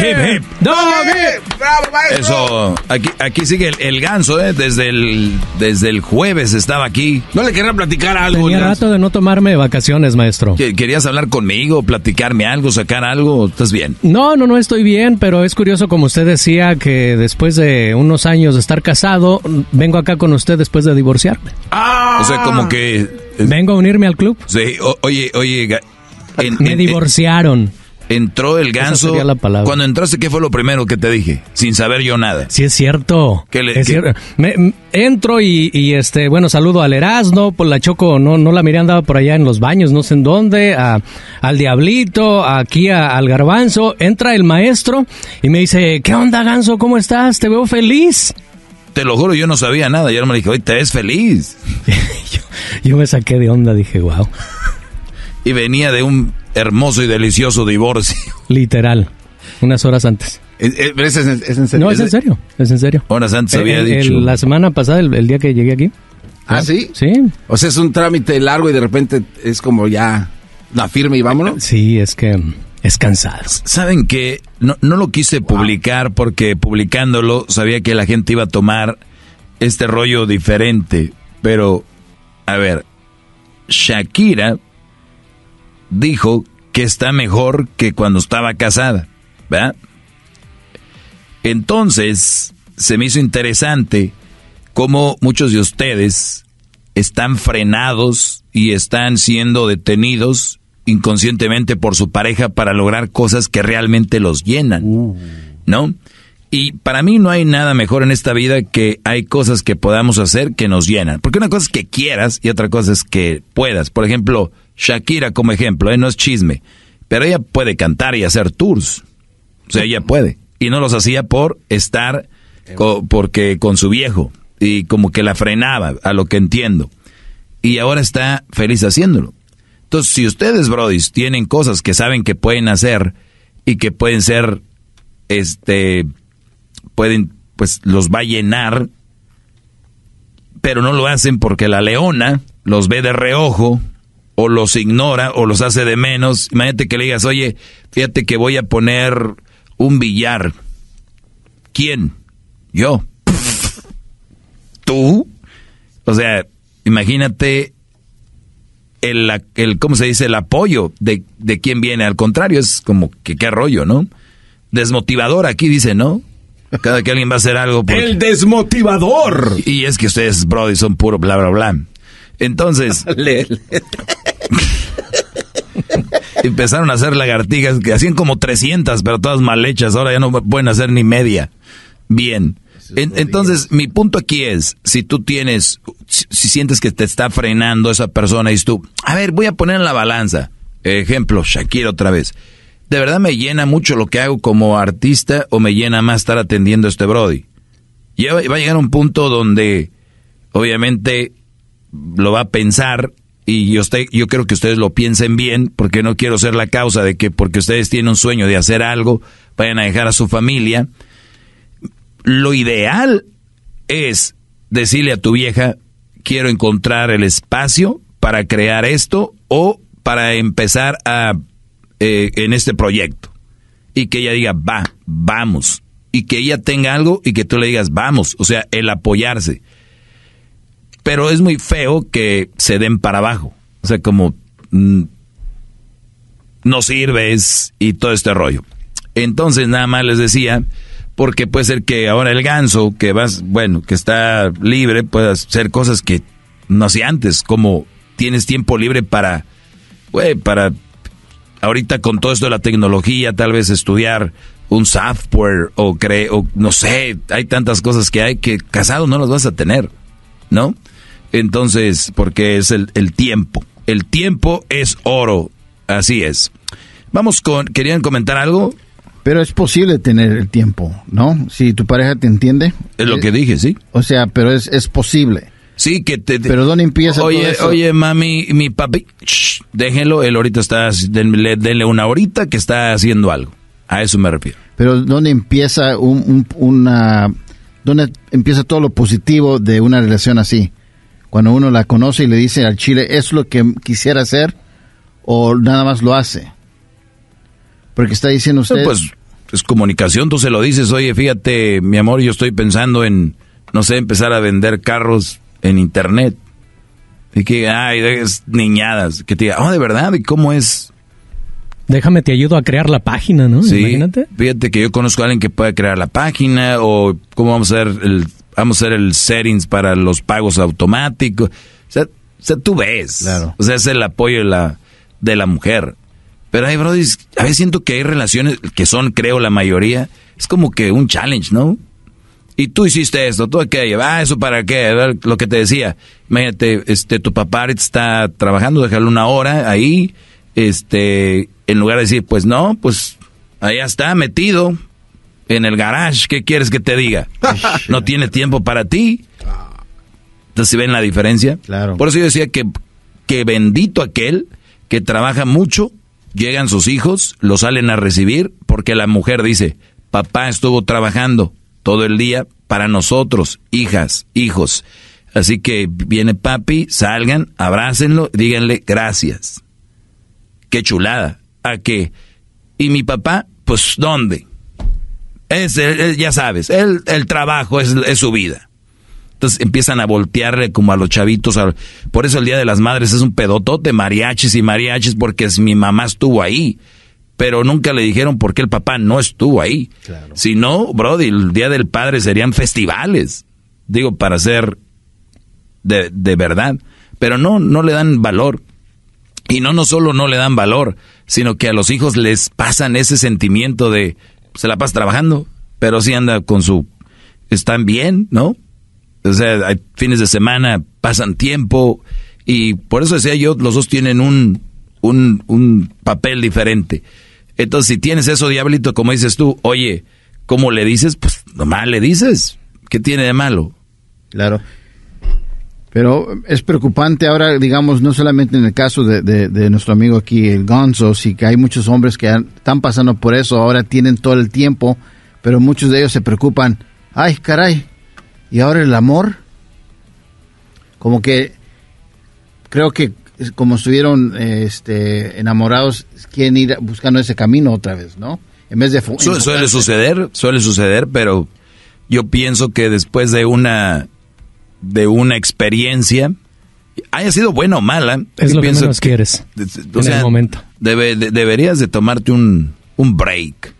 hip, hip. Doggy. Bravo, maestro. Eso, aquí, aquí sigue el, ganso, ¿eh? Desde el, desde el jueves estaba aquí. ¿No le querrá platicar algo? Tenía rato de no tomarme vacaciones, maestro. ¿Querías hablar conmigo, platicarme algo, sacar algo? ¿Estás bien? No, no, no estoy bien, pero es curioso, como usted decía, que después de unos años de estar casado, vengo acá con usted después de divorciarme. Ah. O sea, como que... Eh, vengo a unirme al club. Sí, oye, oye... Me divorciaron. Entró el ganso. la palabra. Cuando entraste, ¿qué fue lo primero que te dije? Sin saber yo nada. Sí, es cierto. ¿Qué le, entro y, este, bueno, saludo al Erasmo, por pues la Choco, no, no la miré, andaba por allá en los baños, no sé en dónde, al Diablito, aquí al Garbanzo. Entra el maestro y me dice, ¿qué onda, ganso? ¿Cómo estás? Te veo feliz te lo juro, yo no sabía nada. Yo ahora me dije, oye, te ves feliz. yo, me saqué de onda, dije, wow. Y venía de un hermoso y delicioso divorcio. Literal, unas horas antes. ¿Es, es, en serio? No, es en serio, es Horas antes eh, había eh, dicho. la semana pasada, el, día que llegué aquí. ¿Ah, sí? Sí. O sea, es un trámite largo y de repente es como ya la firma y vámonos. Eh, sí, es que es cansado. ¿Saben que no, lo quise publicar porque publicándolo sabía que la gente iba a tomar este rollo diferente. Pero, a ver, Shakira dijo que está mejor que cuando estaba casada, ¿verdad? Entonces, se me hizo interesante cómo muchos de ustedes están frenados y están siendo detenidos inconscientemente por su pareja para lograr cosas que realmente los llenan, uh. ¿no? Y para mí no hay nada mejor en esta vida que hay cosas que podamos hacer que nos llenan. Porque una cosa es que quieras y otra cosa es que puedas. Por ejemplo, Shakira como ejemplo, eh, no es chisme, pero ella puede cantar y hacer tours. O sea, ella puede. Y no los hacía por estar, porque con su viejo. Y como que la frenaba, a lo que entiendo. Y ahora está feliz haciéndolo. Entonces, si ustedes, Brody, tienen cosas que saben que pueden hacer y que pueden ser, este, pueden, pues los va a llenar, pero no lo hacen porque la leona los ve de reojo o los ignora o los hace de menos. Imagínate que le digas, oye, fíjate que voy a poner un billar. ¿Quién? Yo. ¿Tú? O sea, imagínate el, el ¿cómo se dice? El apoyo de, de quien viene. Al contrario, es como que qué rollo, ¿no? Desmotivador aquí dice, ¿no? Cada que alguien va a hacer algo. ¡El desmotivador! Y es que ustedes, Brody, son puro bla, bla, bla. Entonces. empezaron a hacer lagartijas que hacían como 300, pero todas mal hechas. Ahora ya no pueden hacer ni media. Bien. entonces, mi punto aquí es, si tú tienes, si, sientes que te está frenando esa persona y tú, a ver, voy a poner en la balanza. Ejemplo, Shakira otra vez. De verdad me llena mucho lo que hago como artista o me llena más estar atendiendo a este Brody. Y va a llegar un punto donde, obviamente, lo va a pensar y yo, creo que ustedes lo piensen bien, porque no quiero ser la causa de que porque ustedes tienen un sueño de hacer algo, vayan a dejar a su familia. Lo ideal es decirle a tu vieja, quiero encontrar el espacio para crear esto o para empezar a, eh, en este proyecto. Y que ella diga, va, vamos. Y que ella tenga algo y que tú le digas, vamos. O sea, el apoyarse. Pero es muy feo que se den para abajo. O sea, como mm, no sirves y todo este rollo. Entonces nada más les decía, porque puede ser que ahora el ganso, que vas, bueno, que está libre, pueda hacer cosas que no hacía antes, como tienes tiempo libre para, güey, para ahorita con todo esto de la tecnología, tal vez estudiar un software o creo, no sé, hay tantas cosas que hay que casado no las vas a tener, ¿no? Entonces, porque es el, tiempo. El tiempo es oro. Así es. Vamos con, ¿querían comentar algo? Pero es posible tener el tiempo, ¿no? Si tu pareja te entiende. Es lo que eh, dije, sí. O sea, pero es, posible. Sí, que te, Pero ¿dónde empieza oye, todo Oye, mami, mi papi, déjenlo, él ahorita está, denle, una horita que está haciendo algo. A eso me refiero. Pero ¿dónde empieza un, una... ¿Dónde empieza todo lo positivo de una relación así? cuando uno la conoce y le dice al chile, es lo que quisiera hacer, o nada más lo hace. Porque está diciendo usted... Pues es comunicación, tú se lo dices, oye, fíjate, mi amor, yo estoy pensando en, no sé, empezar a vender carros en internet. Y que, ay, es niñadas. Que te diga, oh, de verdad, ¿y cómo es? Déjame, te ayudo a crear la página, ¿no? Sí, Fíjate que yo conozco a alguien que pueda crear la página o cómo vamos a hacer el vamos a hacer el settings para los pagos automáticos. O sea, tú ves. O sea, es el apoyo de la, de la mujer. Pero hay brother, a veces siento que hay relaciones que son, creo, la mayoría. Es como que un challenge, ¿no? Y tú hiciste esto, tú aquello, ah, eso para qué, lo que te decía. Imagínate, este, tu papá está trabajando, déjalo una hora ahí, este, en lugar de decir, pues no, pues allá está metido, en el garage, ¿qué quieres que te diga? No tiene tiempo para ti. Entonces, ven la diferencia? Por eso yo decía que, que bendito aquel que trabaja mucho, llegan sus hijos, lo salen a recibir, porque la mujer dice, papá estuvo trabajando todo el día para nosotros, hijas, hijos. Así que viene papi, salgan, abrácenlo, díganle gracias. Qué chulada. ¿A qué? ¿Y mi papá? Pues ¿dónde? Es, eh, eh, ya sabes, el, el trabajo es, su vida. Entonces empiezan a voltearle como a los chavitos. por eso el Día de las Madres es un pedotote, mariachis y mariachis, porque es, mi mamá estuvo ahí. Pero nunca le dijeron por qué el papá no estuvo ahí. Si no, Brody, el Día del Padre serían festivales. Digo, para ser de, de verdad. Pero no, no le dan valor. Y no, no solo no le dan valor, sino que a los hijos les pasan ese sentimiento de se la pasa trabajando, pero sí anda con su... Están bien, ¿no? O sea, hay fines de semana, pasan tiempo y por eso decía yo, los dos tienen un, un, un papel diferente. Entonces, si tienes eso, diablito, como dices tú, oye, ¿cómo le dices? Pues nomás le dices. ¿Qué tiene de malo? Claro. Pero es preocupante ahora, digamos, no solamente en el caso de, nuestro amigo aquí, el Gonzo, sí que hay muchos hombres que están pasando por eso, ahora tienen todo el tiempo, pero muchos de ellos se preocupan, ay caray, ¿y ahora el amor? Como que creo que como estuvieron este, enamorados, quieren ir buscando ese camino otra vez, ¿no? En vez de... suele suceder, suele suceder, pero yo pienso que después de una de una experiencia, haya sido buena o mala, es lo que menos quieres en el momento. Debe, deberías de tomarte un, break,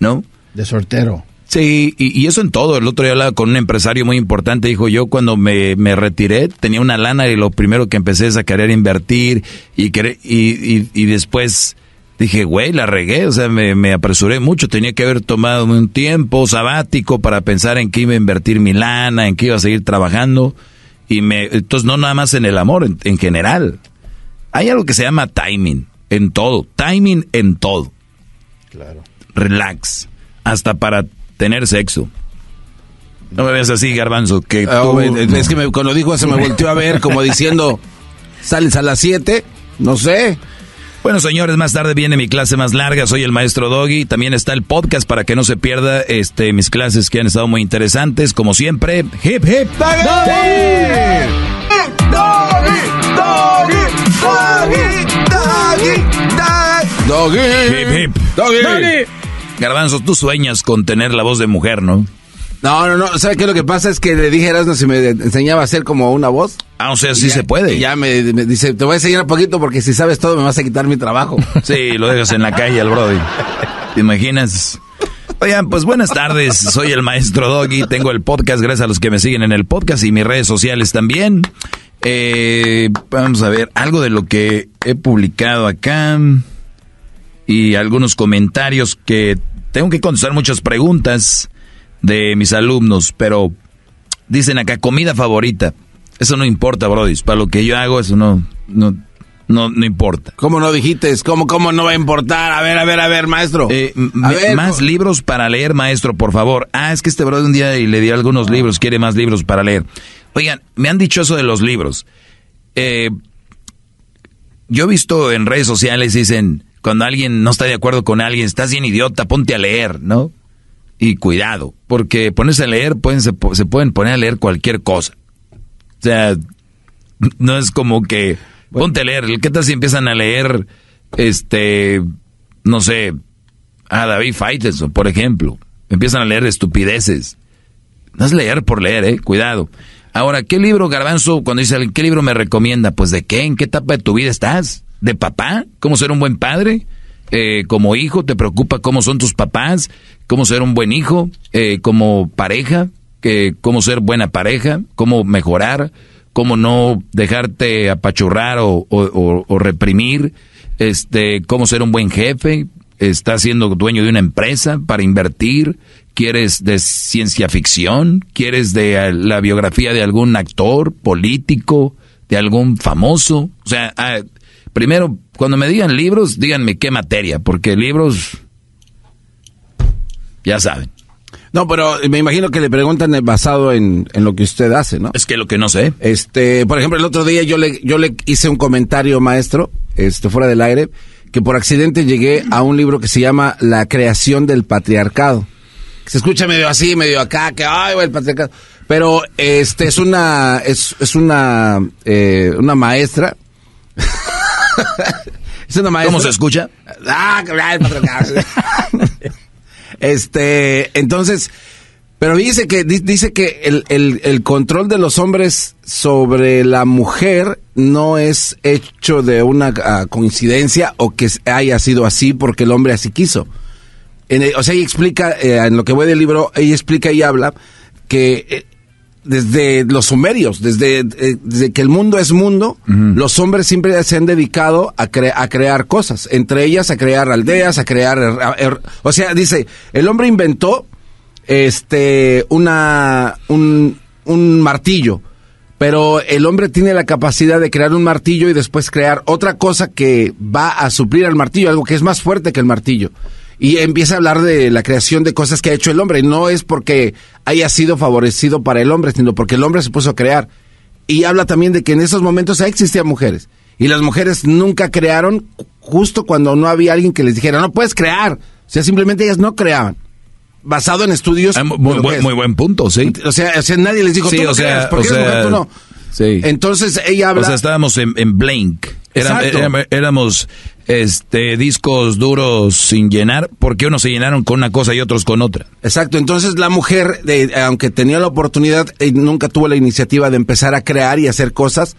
¿no? De soltero. Sí, y, eso en todo. El otro día hablaba con un empresario muy importante. Dijo, yo cuando me, me retiré tenía una lana y lo primero que empecé es a querer invertir y, y, y después dije, güey, la regué, o sea, me, apresuré mucho, tenía que haber tomado un tiempo sabático para pensar en qué iba a invertir mi lana, en qué iba a seguir trabajando, y me, entonces no nada más en el amor, en, general. Hay algo que se llama timing, en todo, timing en todo. Claro. Relax, hasta para tener sexo. No me ves así, garbanzo, que ah, Es que cuando dijo se me volteó a ver como diciendo, sales a las 7, no sé. Bueno, señores, más tarde viene mi clase más larga. Soy el maestro Doggy. También está el podcast para que no se pierda este, mis clases que han estado muy interesantes. Como siempre, hip hip Doggy. Doggy, Doggy, Doggy, Doggy, Doggy. Hip hip. Doggy. Garbanzos, tú sueñas con tener la voz de mujer, ¿no? No, no, no. ¿Sabes qué? Lo que pasa es que le dije a Erasmo si me enseñaba a hacer como una voz. Ah, o sea, sí se puede. ya me, dice, te voy a enseñar un poquito porque si sabes todo me vas a quitar mi trabajo. Sí, lo dejas en la calle al Brody. ¿Te imaginas? Oigan, pues buenas tardes. Soy el maestro Doggy. Tengo el podcast. Gracias a los que me siguen en el podcast y mis redes sociales también. Eh, vamos a ver algo de lo que he publicado acá y algunos comentarios que tengo que contestar muchas preguntas de mis alumnos, pero dicen acá comida favorita. Eso no importa, Brody. Para lo que yo hago, eso no, no, no, no importa. ¿Cómo no dijiste? ¿Cómo, ¿Cómo no va a importar? A ver, a ver, a ver, maestro. Eh, más libros para leer, maestro, por favor. Ah, es que este Brody un día le di algunos ah. libros, quiere más libros para leer. Oigan, me han dicho eso de los libros. Eh, yo he visto en redes sociales, dicen, cuando alguien no está de acuerdo con alguien, estás bien idiota, ponte a leer, ¿no? y cuidado, porque ponerse a leer, pueden, se, pueden poner a leer cualquier cosa. O sea, no es como que ponte a leer, ¿qué tal si empiezan a leer este no sé, a David Faitelson, por ejemplo? Empiezan a leer estupideces. No es leer por leer, eh, cuidado. Ahora, ¿qué libro, Garbanzo, cuando dice qué libro me recomienda? Pues de qué, en qué etapa de tu vida estás? ¿De papá? ¿Cómo ser un buen padre? Eh, como hijo? ¿Te preocupa cómo son tus papás? ¿Cómo ser un buen hijo? Eh, ¿Como pareja? ¿Cómo ser buena pareja? ¿Cómo mejorar? ¿Cómo no dejarte apachurrar o, o, reprimir? Este, ¿Cómo ser un buen jefe? ¿Estás siendo dueño de una empresa para invertir? ¿Quieres de ciencia ficción? ¿Quieres de la biografía de algún actor político? ¿De algún famoso? O sea, ah, Primero, cuando me digan libros, díganme qué materia, porque libros, ya saben. No, pero me imagino que le preguntan basado en, lo que usted hace, ¿no? Es que lo que no sé. Este, por ejemplo, el otro día yo le, yo le hice un comentario, maestro, este, fuera del aire, que por accidente llegué a un libro que se llama La creación del patriarcado. Se escucha medio así, medio acá, que ay, el patriarcado. Pero este es una, es, una, eh, una maestra. ¿Cómo se escucha? Ah, este, entonces, pero dice que, dice que el, control de los hombres sobre la mujer no es hecho de una ah, coincidencia o que haya sido así porque el hombre así quiso. o sea, ella explica, eh, en lo que voy del libro, ella explica y habla que eh, desde los sumerios, eh, desde, que el mundo es mundo, los hombres siempre se han dedicado a, crear cosas, entre ellas a crear aldeas, a crear... o sea, dice, el hombre inventó este, una, un martillo, pero el hombre tiene la capacidad de crear un martillo y después crear otra cosa que va a suplir al martillo, algo que es más fuerte que el martillo y empieza a hablar de la creación de cosas que ha hecho el hombre. No es porque haya sido favorecido para el hombre, sino porque el hombre se puso a crear. Y habla también de que en esos momentos ya existían mujeres. Y las mujeres nunca crearon justo cuando no había alguien que les dijera, no puedes crear. O sea, simplemente ellas no creaban. Basado en estudios. Ah, muy, buen punto, sí. O sea, nadie les dijo, no creas, mujer, tú no? Sí. Entonces ella habla. O sea, estábamos en, blank. éramos este, discos duros sin llenar, porque unos se llenaron con una cosa y otros con otra. Exacto, entonces la mujer, de, aunque tenía la oportunidad, eh, nunca tuvo la iniciativa de empezar a crear y hacer cosas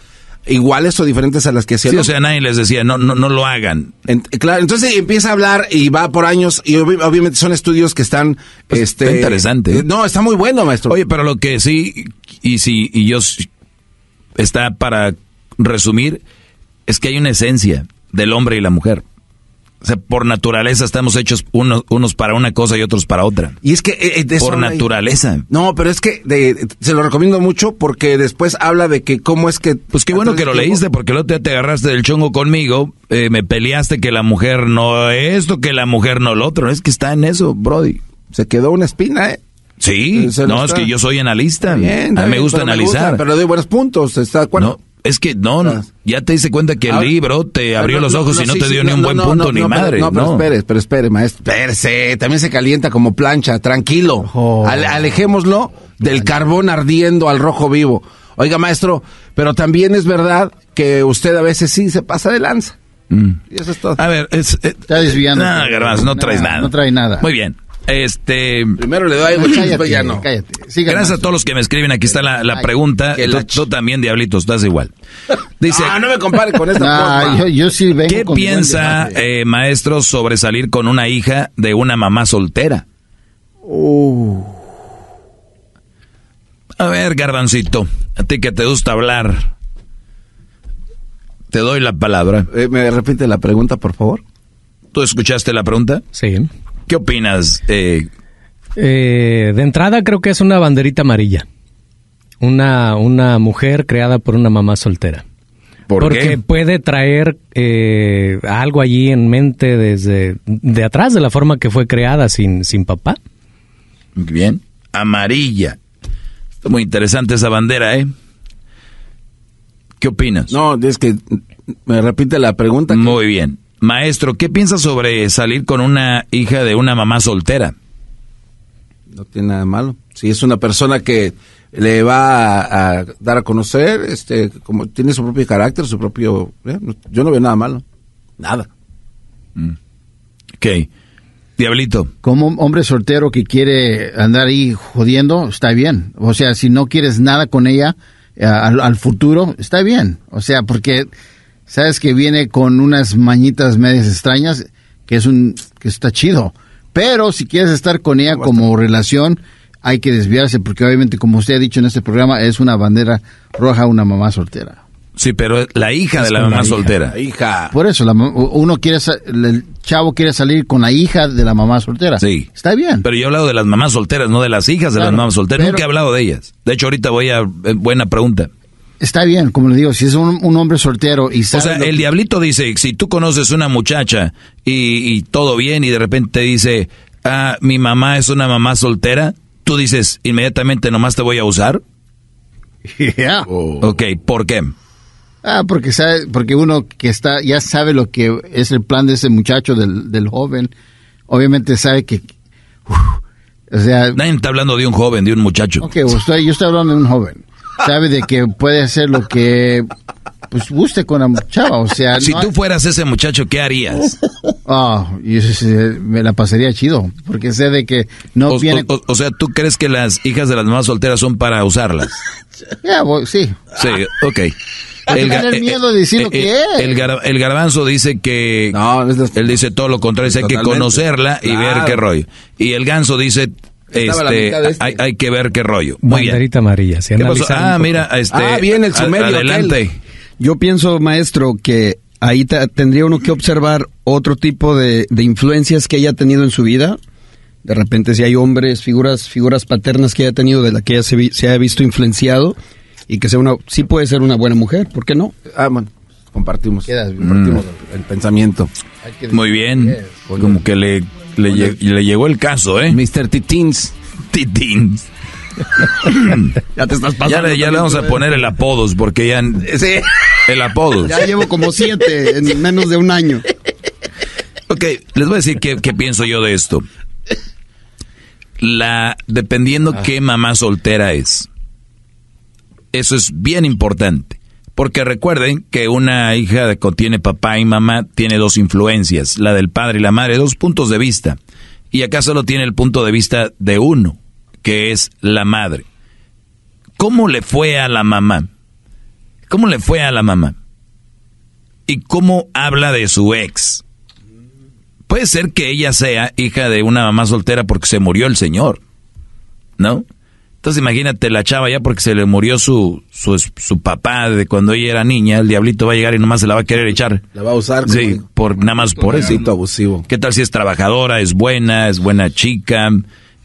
iguales o diferentes a las que hacían. Sí, o sea, nadie les decía, no, no, no lo hagan. claro, entonces empieza a hablar y va por años y obviamente son estudios que están... Pues, este, interesante. ¿eh? No, está muy bueno, maestro. Oye, pero lo que sí, y sí, y yo... Está para resumir, es que hay una esencia del hombre y la mujer. O sea, por naturaleza estamos hechos unos, unos para una cosa y otros para otra. Y es que... Eh, eh, por naturaleza. No, pero es que se lo recomiendo mucho porque después habla de que cómo es que... Pues qué bueno que lo leíste porque el otro día te agarraste del chongo conmigo, eh, me peleaste que la mujer no esto, que la mujer no lo otro. Es que está en eso, Brody. Se quedó una espina, ¿eh? Sí, no, es que yo soy analista. Bien, me gusta analizar. pero doy buenos puntos, ¿está de es que no, ah. ya te hice cuenta que el libro te abrió los ojos y no te dio ni un buen punto ni madre. no, pero espere, pero espere, maestro. Espérese, también se calienta como plancha, tranquilo. alejémoslo del carbón ardiendo al rojo vivo. Oiga, maestro, pero también es verdad que usted a veces sí se pasa de lanza. Mm. Y eso es todo. A ver, es, eh, está desviando. Eh, nada, no traes nada. No trae nada. Muy bien. Este. Primero le doy algo ya no. Cállate, Gracias a todos los que me escriben. Aquí está la, pregunta. Tú, también, diablitos, estás igual. Dice. Ah, no, me compares con esta yo, sí vengo ¿Qué piensa, eh, maestro, sobre salir con una hija de una mamá soltera? Uh. A ver, Garbancito, a ti que te gusta hablar. Te doy la palabra. Eh, ¿Me repite la pregunta, por favor? ¿Tú escuchaste la pregunta? Sí. ¿Qué opinas? Eh? Eh, de entrada creo que es una banderita amarilla. Una, una mujer creada por una mamá soltera. ¿Por porque puede traer eh, algo allí en mente desde de atrás de la forma que fue creada sin, sin papá. Bien. Amarilla. Está muy interesante esa bandera, ¿eh? ¿Qué opinas? No, es que me repite la pregunta. Muy bien. Maestro, ¿qué piensas sobre salir con una hija de una mamá soltera? No tiene nada malo. Si es una persona que le va a, dar a conocer, este, como tiene su propio carácter, su propio, eh, yo no veo nada malo, nada. Mm. Ok. Diablito. Como un hombre soltero que quiere andar ahí jodiendo, está bien. O sea, si no quieres nada con ella eh, al futuro, está bien. O sea, porque sabes que viene con unas mañitas medias extrañas, que es un que está chido. Pero si quieres estar con ella como relación, hay que desviarse, porque obviamente, como usted ha dicho en este programa, es una bandera roja una mamá soltera. Sí, pero la hija de la mamá soltera. hija. Por eso, la, uno quiere, el chavo quiere salir con la hija de la mamá soltera. Sí. Está bien. Pero yo he hablado de las mamás solteras, no de las hijas de las mamás solteras. Nunca he hablado de ellas. De hecho, ahorita voy a... Eh, buena pregunta está bien, como le digo, si es un, hombre soltero y sabe O sea, el diablito dice, si tú conoces una muchacha y, todo bien y de repente te dice, ah, mi mamá es una mamá soltera, tú dices, inmediatamente nomás te voy a usar. Ya. Oh. Ok, ¿por qué? Ah, porque sabe, porque uno que está, ya sabe lo que es el plan de ese muchacho, del, del joven, obviamente sabe que, o sea... Nadie está hablando de un joven, de un muchacho. Ok, usted, yo estoy hablando de un joven sabe de que puede hacer lo que pues guste con la muchacha, o sea... Si tú fueras ese muchacho, ¿qué harías? Ah, oh, me la pasaría chido, porque sé de que no o, viene... O, sea, ¿tú crees que las hijas de las mamás solteras son para usarlas? Ya, sí. Sí, ok. El, eh, miedo de decir lo eh, eh, que es. El, garbanzo dice que... No, es él dice todo lo contrario, dice hay que conocerla y ver qué rollo. Y el ganso dice, este, este. Hay, que ver qué rollo. Muy amarilla. ah, mira, este, bien, ah, el Adelante. Yo pienso, maestro, que ahí tendría uno que observar otro tipo de, influencias que haya tenido en su vida. De repente, si hay hombres, figuras, figuras paternas que haya tenido, de la que ella se, haya visto influenciado, y que sea una, sí puede ser una buena mujer, ¿por qué no? Ah, bueno, compartimos, compartimos el, mm. pensamiento. Muy bien, ¿eh? como que le le, llegó el caso, ¿eh? Mr. Titins. Titins. ya te estás pasando. Ya le, vamos a ¿eh? poner el apodos, porque ya. Sí. El apodos. Ya llevo como siete en menos de un año. Ok, les voy a decir qué, pienso yo de esto. La, dependiendo ah. qué mamá soltera es. Eso es bien importante. Porque recuerden que una hija que tiene papá y mamá tiene dos influencias, la del padre y la madre, dos puntos de vista. Y acá solo tiene el punto de vista de uno, que es la madre. ¿Cómo le fue a la mamá? ¿Cómo le fue a la mamá? ¿Y cómo habla de su ex? Puede ser que ella sea hija de una mamá soltera porque se murió el señor, ¿no? Entonces imagínate la chava ya porque se le murió su, su, su, papá de cuando ella era niña, el diablito va a llegar y nomás se la va a querer echar. La va a usar. sí, por, nada más por eso. abusivo. ¿Qué tal si es trabajadora, es buena, es buena chica?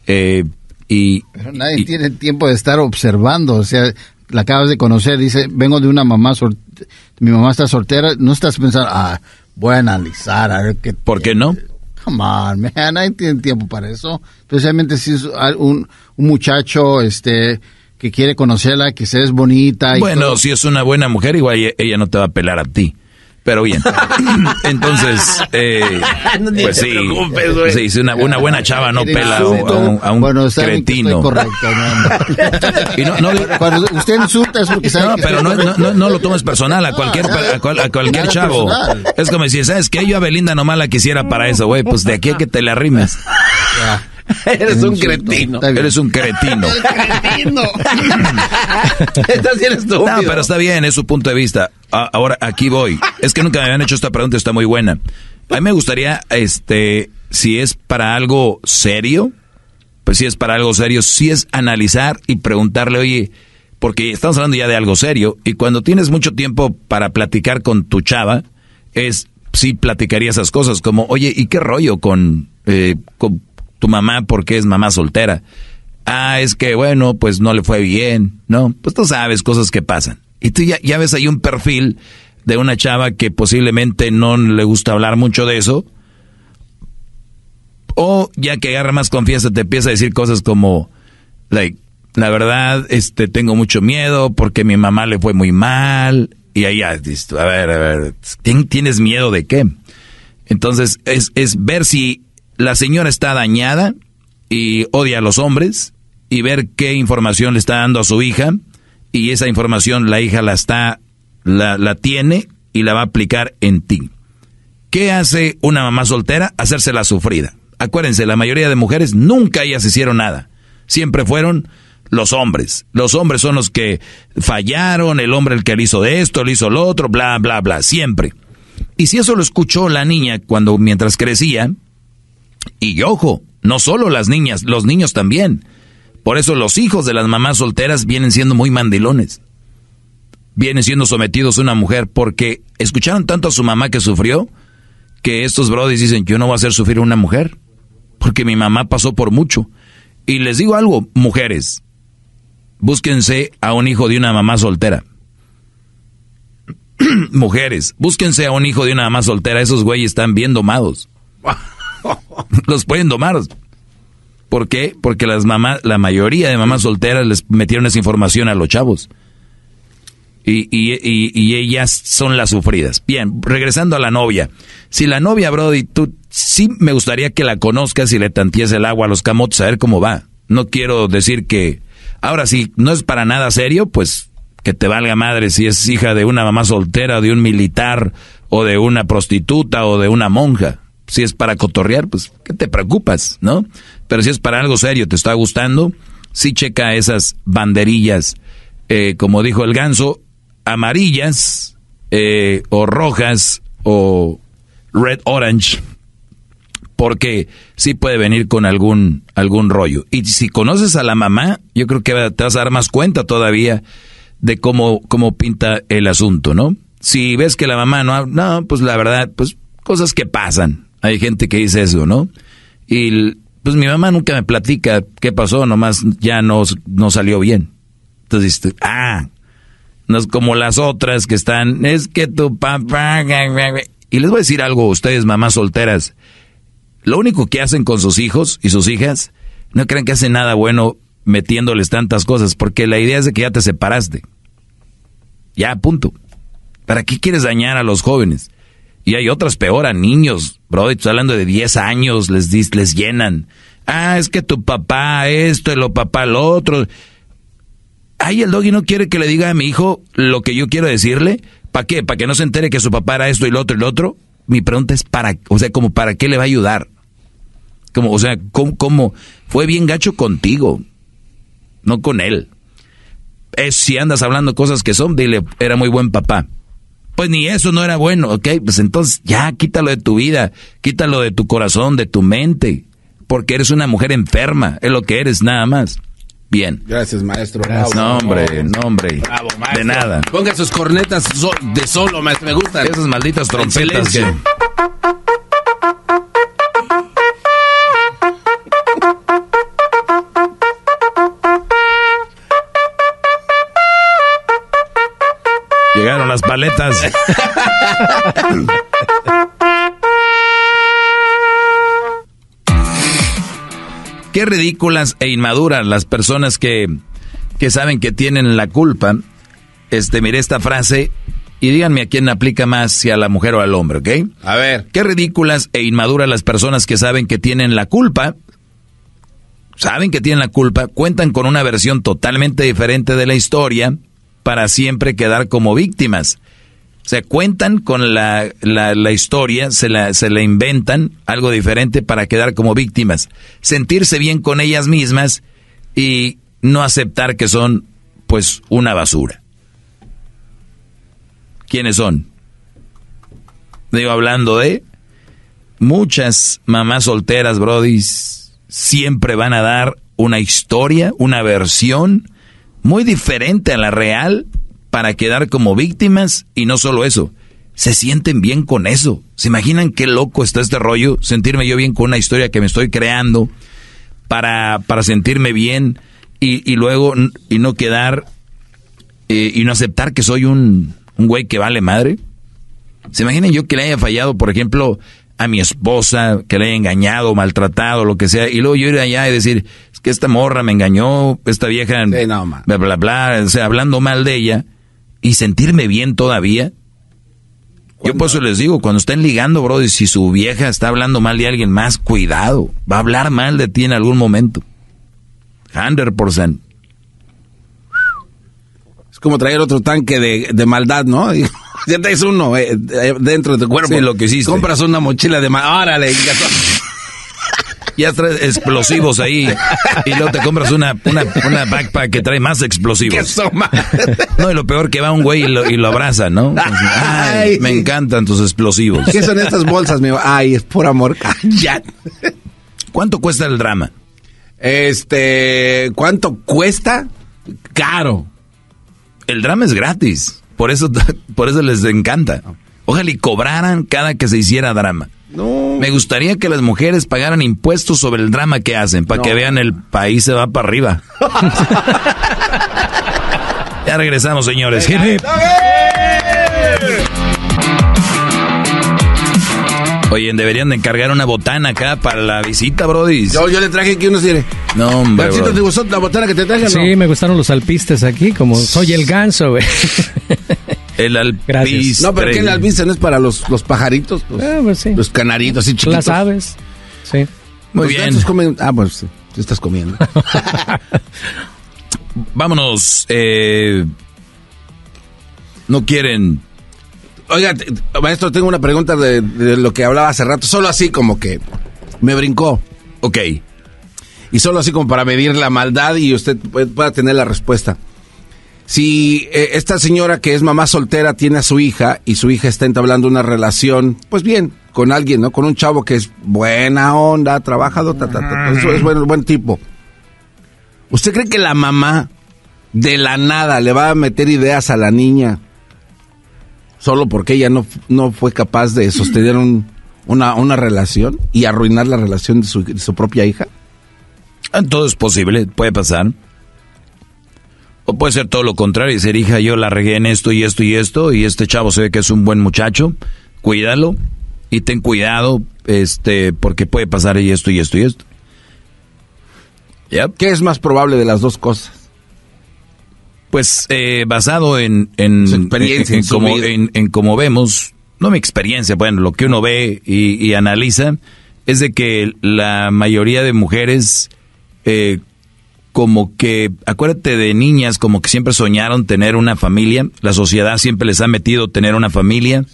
Eh, y, nadie tiene tiempo de estar observando, o sea, la acabas de conocer, dice, vengo de una mamá, mi mamá está soltera, no estás pensando, ah, voy a analizar, a ver qué... ¿Por qué no? come on, man, tienen tiempo para eso. Especialmente si es un, un muchacho, este, que quiere conocerla, que se es bonita. Y bueno, si es una buena mujer, igual ella, ella no te va a pelar a ti. Pero bien. Entonces, eh, pues sí, eh, una, buena chava no pela a, un, cretino. Correcto, y no, no, Cuando usted insulta es porque sabe No, pero no, no, lo tomes personal a cualquier, a, cualquier chavo. Es como si, ¿sabes qué? Yo a Belinda nomás la quisiera para eso, güey. Pues de aquí a que te le arrimes. Eres un cretino. Eres un cretino. Estás bien estúpido. No, pero está bien, es su punto de vista. Ahora, aquí voy. Es que nunca me habían hecho esta pregunta, está muy buena. A mí me gustaría, este, si es para algo serio, pues si es para algo serio, si es analizar y preguntarle, oye, porque estamos hablando ya de algo serio, y cuando tienes mucho tiempo para platicar con tu chava, es si platicaría esas cosas, como, oye, ¿y qué rollo con, eh, con mamá porque es mamá soltera. Ah, es que bueno, pues no le fue bien, ¿no? Pues tú sabes cosas que pasan. Y tú ya, ya ves ahí un perfil de una chava que posiblemente no le gusta hablar mucho de eso. O ya que agarra más confianza te empieza a decir cosas como, like, la verdad, este, tengo mucho miedo porque mi mamá le fue muy mal. Y ahí ya, a ver, a ver, ¿tienes miedo de qué? Entonces, es, es ver si la señora está dañada y odia a los hombres y ver qué información le está dando a su hija y esa información la hija la está la, la tiene y la va a aplicar en ti. ¿Qué hace una mamá soltera? Hacérsela sufrida. Acuérdense, la mayoría de mujeres nunca ellas hicieron nada. Siempre fueron los hombres. Los hombres son los que fallaron, el hombre el que le hizo de esto, le hizo lo otro, bla, bla, bla, siempre. Y si eso lo escuchó la niña cuando mientras crecía, y ojo, no solo las niñas, los niños también. Por eso los hijos de las mamás solteras vienen siendo muy mandilones. Vienen siendo sometidos a una mujer porque escucharon tanto a su mamá que sufrió que estos brothers dicen, yo no voy a hacer sufrir a una mujer porque mi mamá pasó por mucho. Y les digo algo, mujeres, búsquense a un hijo de una mamá soltera. mujeres, búsquense a un hijo de una mamá soltera, esos güeyes están bien domados. los pueden domar. ¿Por qué? Porque las mamás, la mayoría de mamás solteras les metieron esa información a los chavos. Y, ellas son las sufridas. Bien, regresando a la novia. Si la novia, Brody, tú sí me gustaría que la conozcas y le tanties el agua a los camotes a ver cómo va. No quiero decir que. Ahora, si no es para nada serio, pues que te valga madre si es hija de una mamá soltera, de un militar, o de una prostituta, o de una monja. Si es para cotorrear, pues, ¿qué te preocupas, no? Pero si es para algo serio, te está gustando, sí checa esas banderillas, eh, como dijo el ganso, amarillas eh, o rojas o red orange, porque sí puede venir con algún, algún rollo. Y si conoces a la mamá, yo creo que te vas a dar más cuenta todavía de cómo, cómo pinta el asunto, ¿no? Si ves que la mamá no, no, pues la verdad, pues cosas que pasan, hay gente que dice eso, ¿no? Y pues mi mamá nunca me platica qué pasó, nomás ya no, salió bien. Entonces, ah, no es como las otras que están, es que tu papá... Y les voy a decir algo a ustedes, mamás solteras. Lo único que hacen con sus hijos y sus hijas, no crean que hacen nada bueno metiéndoles tantas cosas, porque la idea es de que ya te separaste. Ya, punto. ¿Para qué quieres dañar a los jóvenes? Y hay otras peor a niños, bro, estoy hablando de 10 años, les, les llenan. Ah, es que tu papá esto y lo papá lo otro. Ay, el doggy no quiere que le diga a mi hijo lo que yo quiero decirle. ¿Para qué? ¿Para que no se entere que su papá era esto y lo otro y lo otro? Mi pregunta es, para, o sea, como para qué le va a ayudar. Como, o sea, ¿cómo? fue bien gacho contigo, no con él. Es, si andas hablando cosas que son, dile, era muy buen papá. Pues ni eso no era bueno, ok, pues entonces ya quítalo de tu vida, quítalo de tu corazón, de tu mente, porque eres una mujer enferma, es lo que eres nada más. Bien. Gracias, maestro. gracias. no, hombre, no, hombre. De nada. Ponga sus cornetas de solo, maestro. Me gustan. Esas malditas trompetas. llegaron las paletas. Qué ridículas e inmaduras las personas que, que saben que tienen la culpa. Este, miré esta frase y díganme a quién aplica más, si a la mujer o al hombre, ¿ok? A ver. Qué ridículas e inmaduras las personas que saben que tienen la culpa, saben que tienen la culpa, cuentan con una versión totalmente diferente de la historia para siempre quedar como víctimas. O sea, cuentan con la, la, historia, se la, inventan algo diferente para quedar como víctimas. Sentirse bien con ellas mismas y no aceptar que son, pues, una basura. ¿Quiénes son? Digo, hablando de muchas mamás solteras, brodis, siempre van a dar una historia, una versión muy diferente a la real para quedar como víctimas y no solo eso, se sienten bien con eso. ¿Se imaginan qué loco está este rollo? Sentirme yo bien con una historia que me estoy creando para, sentirme bien y, luego y no quedar eh, y no aceptar que soy un, un güey que vale madre. ¿Se imaginan yo que le haya fallado, por ejemplo, a mi esposa, que le haya engañado, maltratado, lo que sea, y luego yo ir allá y decir, que esta morra me engañó, esta vieja, bla, bla, bla, o sea, hablando mal de ella y sentirme bien todavía. Yo por eso les digo, cuando estén ligando, bro, y si su vieja está hablando mal de alguien más, cuidado, va a hablar mal de ti en algún momento. 100%. Es como traer otro tanque de, maldad, ¿no? Ya traes uno eh, eh, dentro de tu cuerpo. lo que hiciste. Compras una mochila de maldad. ¡Órale! ya traes explosivos ahí y luego te compras una, backpack que trae más explosivos. No, y lo peor que va un güey y lo, abraza, ¿no? ay, me encantan tus explosivos. ¿Qué son estas bolsas, mi Ay, es por amor. Ya. ¿Cuánto cuesta el drama? Este, ¿cuánto cuesta? Caro. El drama es gratis. Por eso, por eso les encanta. Ojalá y cobraran cada que se hiciera drama. Me gustaría que las mujeres pagaran impuestos sobre el drama que hacen, para que vean el país se va para arriba. ya regresamos, señores. Oye, deberían de encargar una botana acá para la visita, Brody. Yo, le traje aquí uno tiene. No, hombre. Bro. ¿Te gustó la botana que te traje? Sí, me gustaron los alpistas aquí, como soy el ganso, güey. El alpiste. No, pero que el alpiste no es para los, pajaritos, ah, pues los canaritos y chiquitos. Las aves, sí. Muy bien. Ah, pues sí, estás comiendo. Vámonos. Eh, no quieren... Oiga, maestro, tengo una pregunta de, de lo que hablaba hace rato. Solo así como que me brincó. Ok. Y solo así como para medir la maldad y usted pueda tener la respuesta si eh, esta señora que es mamá soltera tiene a su hija y su hija está entablando una relación, pues bien, con alguien, ¿no? Con un chavo que es buena onda, trabajado, eso es buen, buen tipo. ¿Usted cree que la mamá de la nada le va a meter ideas a la niña solo porque ella no, no fue capaz de sostener una, una, relación y arruinar la relación de su, de su propia hija? Todo es posible, puede pasar. O puede ser todo lo contrario y decir, hija, yo la regué en esto y esto y esto, y este chavo se ve que es un buen muchacho, cuídalo y ten cuidado, este, porque puede pasar y esto y esto y esto. ¿Qué es más probable de las dos cosas? Pues eh, basado en, en, experiencia, en, como, en, vemos, no mi experiencia, bueno, lo que uno ve y, analiza, es de que la mayoría de mujeres eh, como que, acuérdate de niñas como que siempre soñaron tener una familia, la sociedad siempre les ha metido tener una familia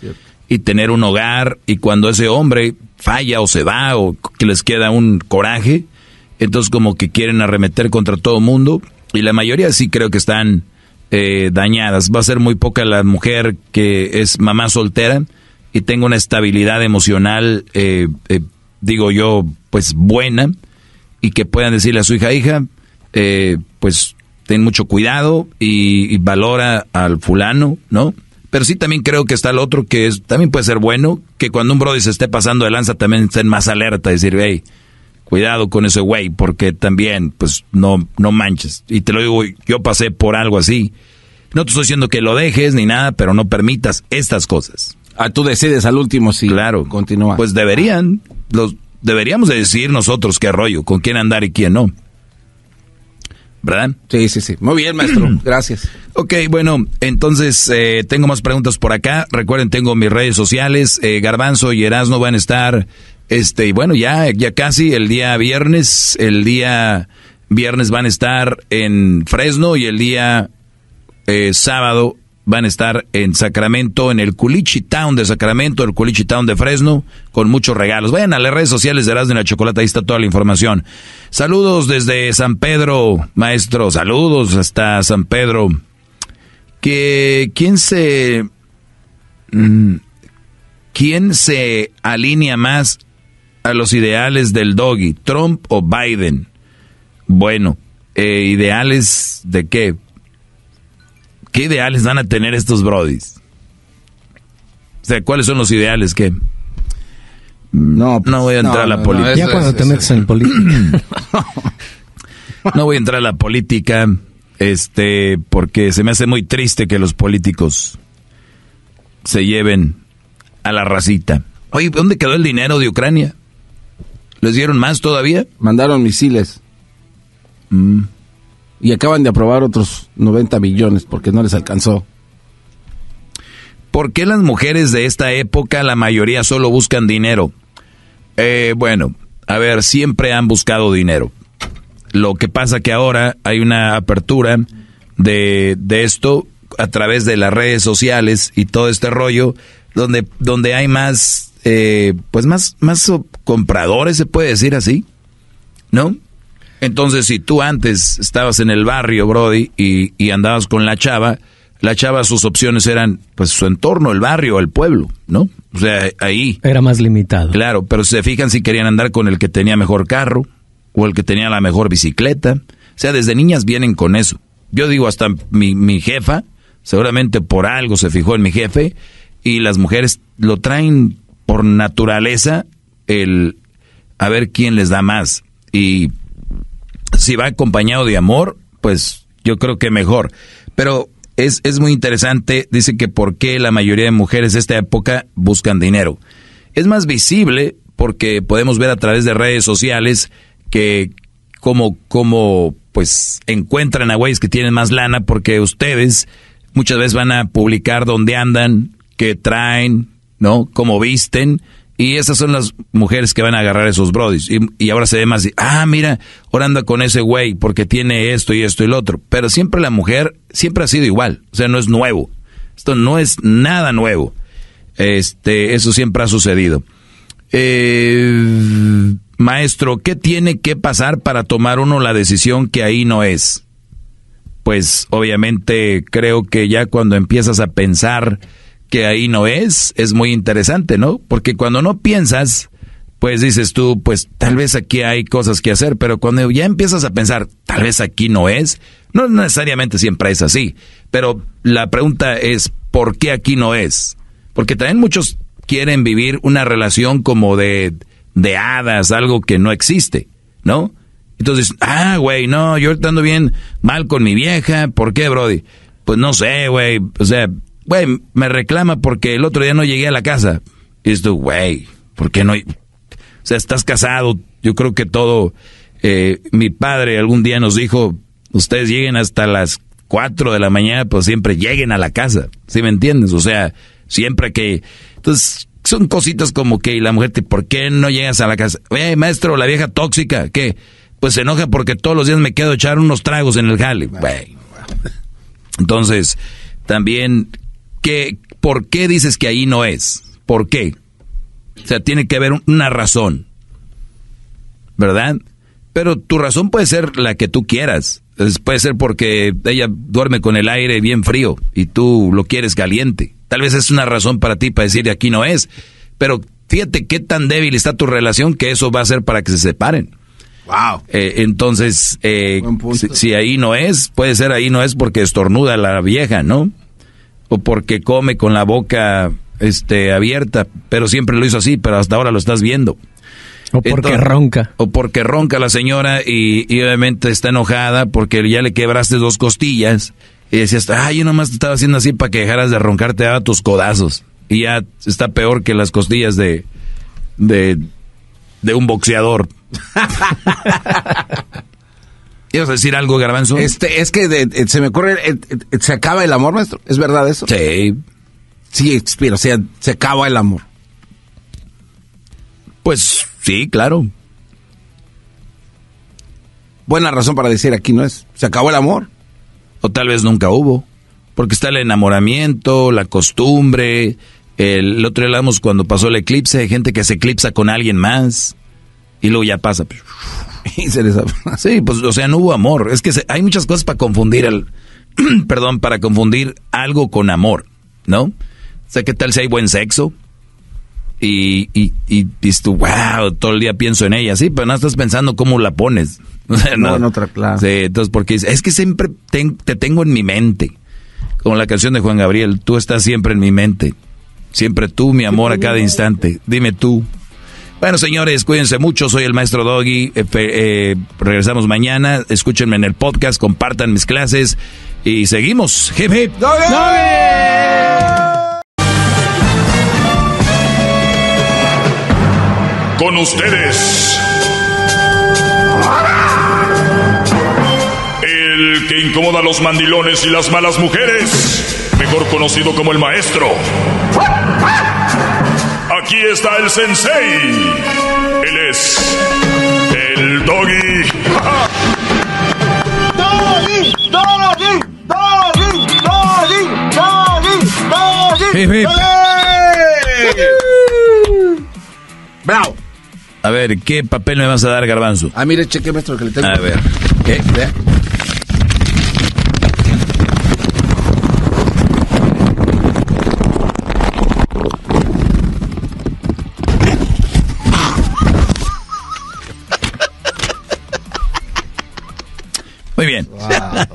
y tener un hogar y cuando ese hombre falla o se va o que les queda un coraje, entonces como que quieren arremeter contra todo el mundo y la mayoría sí creo que están eh, dañadas. Va a ser muy poca la mujer que es mamá soltera y tenga una estabilidad emocional, eh, eh, digo yo, pues buena y que puedan decirle a su hija, hija, eh, pues ten mucho cuidado y, valora al fulano, ¿no? Pero sí también creo que está el otro que es, también puede ser bueno, que cuando un brody se esté pasando de lanza también estén más alerta, decir, hey, cuidado con ese güey, porque también, pues, no, no manches. Y te lo digo, yo pasé por algo así. No te estoy diciendo que lo dejes ni nada, pero no permitas estas cosas. A ah, tú decides al último si claro, continúa. Pues deberían, los, deberíamos de decir nosotros qué rollo, con quién andar y quién no. ¿Verdad? Sí, sí, sí. Muy bien, maestro. Gracias. Ok, bueno, entonces eh, tengo más preguntas por acá. Recuerden, tengo mis redes sociales. Eh, Garbanzo y Erasmo van a estar, este, y bueno, ya, ya casi el día viernes. El día viernes van a estar en Fresno y el día eh, sábado van a estar en Sacramento, en el Culichi Town de Sacramento, el Culichi Town de Fresno, con muchos regalos. Vayan a las redes sociales de Erasmo de la Chocolata, ahí está toda la información. Saludos desde San Pedro, maestro, saludos hasta San Pedro. Que quién se mm, quién se alinea más a los ideales del doggy, Trump o Biden. Bueno, eh, ideales de qué? ¿Qué ideales van a tener estos brodis? O sea, ¿cuáles son los ideales que... No, no pues, voy a entrar a la política. No, ya cuando te metes en política. no voy a entrar a la política, este, porque se me hace muy triste que los políticos se lleven a la racita. Oye, ¿dónde quedó el dinero de Ucrania? ¿Les dieron más todavía? Mandaron misiles. Mm y acaban de aprobar otros 90 millones porque no les alcanzó. ¿Por qué las mujeres de esta época, la mayoría solo buscan dinero? Eh, bueno, a ver, siempre han buscado dinero. Lo que pasa que ahora hay una apertura de, de esto a través de las redes sociales y todo este rollo, donde, donde hay más, eh, pues más, más compradores, se puede decir así, ¿no? Entonces, si tú antes estabas en el barrio, Brody, y, andabas con la chava, la chava sus opciones eran pues su entorno, el barrio, el pueblo, ¿no? O sea, ahí. Era más limitado. Claro, pero si se fijan si querían andar con el que tenía mejor carro o el que tenía la mejor bicicleta. O sea, desde niñas vienen con eso. Yo digo, hasta mi, mi jefa, seguramente por algo se fijó en mi jefe, y las mujeres lo traen por naturaleza el a ver quién les da más. Y si va acompañado de amor, pues yo creo que mejor. Pero es, es muy interesante, dice que por qué la mayoría de mujeres de esta época buscan dinero. Es más visible porque podemos ver a través de redes sociales que como, como pues encuentran a güeyes que tienen más lana porque ustedes muchas veces van a publicar dónde andan, qué traen, ¿no? Cómo visten y esas son las mujeres que van a agarrar esos brodis. Y, ahora se ve más, ah, mira, ahora anda con ese güey porque tiene esto y esto y lo otro. Pero siempre la mujer, siempre ha sido igual. O sea, no es nuevo. Esto no es nada nuevo. Este, eso siempre ha sucedido. Eh, maestro, ¿qué tiene que pasar para tomar uno la decisión que ahí no es? Pues obviamente creo que ya cuando empiezas a pensar que ahí no es, es muy interesante, ¿no? Porque cuando no piensas, pues dices tú, pues tal vez aquí hay cosas que hacer, pero cuando ya empiezas a pensar, tal vez aquí no es, no necesariamente siempre es así, pero la pregunta es, ¿por qué aquí no es? Porque también muchos quieren vivir una relación como de, de hadas, algo que no existe, ¿no? Entonces, ah, güey, no, yo estando bien mal con mi vieja, ¿por qué, Brody? Pues no sé, güey, o sea, güey, me reclama porque el otro día no llegué a la casa. Y tú, güey, ¿por qué no? O sea, estás casado. Yo creo que todo. Eh, mi padre algún día nos dijo: Ustedes lleguen hasta las 4 de la mañana, pues siempre lleguen a la casa. ¿Sí me entiendes? O sea, siempre que. Entonces, son cositas como que la mujer te, ¿por qué no llegas a la casa? Oye, eh, maestro, la vieja tóxica, ¿qué? Pues se enoja porque todos los días me quedo a echar unos tragos en el jale. Güey. Entonces, también ¿por qué dices que ahí no es? ¿Por qué? O sea, tiene que haber una razón, ¿verdad? Pero tu razón puede ser la que tú quieras. puede ser porque ella duerme con el aire bien frío y tú lo quieres caliente. Tal vez es una razón para ti para decir aquí no es. Pero fíjate qué tan débil está tu relación que eso va a ser para que se separen. Wow. Eh, entonces, eh, si, ahí no es, puede ser ahí no es porque estornuda la vieja, ¿no? o porque come con la boca este, abierta, pero siempre lo hizo así, pero hasta ahora lo estás viendo. O porque ronca. O porque ronca la señora y, obviamente está enojada porque ya le quebraste dos costillas y decías, ay, yo nomás te estaba haciendo así para que dejaras de roncar, a tus codazos. Y ya está peor que las costillas de, de, de un boxeador. ¿Ibas decir algo, Garbanzo? Este, es que eh, se me ocurre, eh, eh, se acaba el amor, maestro. ¿Es verdad eso? Sí. Sí, expira, o sea, se acaba el amor. Pues sí, claro. Buena razón para decir aquí no es, se acabó el amor. O tal vez nunca hubo, porque está el enamoramiento, la costumbre. El, otro día hablamos cuando pasó el eclipse, hay gente que se eclipsa con alguien más y luego ya pasa. Y se Sí, pues, o sea, no hubo amor. Es que hay muchas cosas para confundir el Perdón, para confundir algo con amor, ¿no? O sea, ¿qué tal si hay buen sexo? Y, y, y, tú, wow, todo el día pienso en ella, sí, pero no estás pensando cómo la pones. O sea, no, en otra clase. Sí, entonces, porque es que siempre te tengo en mi mente. Como la canción de Juan Gabriel, tú estás siempre en mi mente. Siempre tú, mi amor, a cada instante. Dime tú. Bueno, señores, cuídense mucho. Soy el maestro Doggy. Eh, eh, regresamos mañana. Escúchenme en el podcast, compartan mis clases y seguimos. Hip hip. ¡Doggy! Con ustedes. El que incomoda a los mandilones y las malas mujeres. Mejor conocido como el maestro. Aquí está el sensei. Él es el doggy. Doggy, doggy, doggy, doggy, doggy, doggy. Bravo. A ver, ¿qué papel me vas a dar, Garbanzo? Ah, mire, cheque maestro que le tengo. A ver. ¿Qué?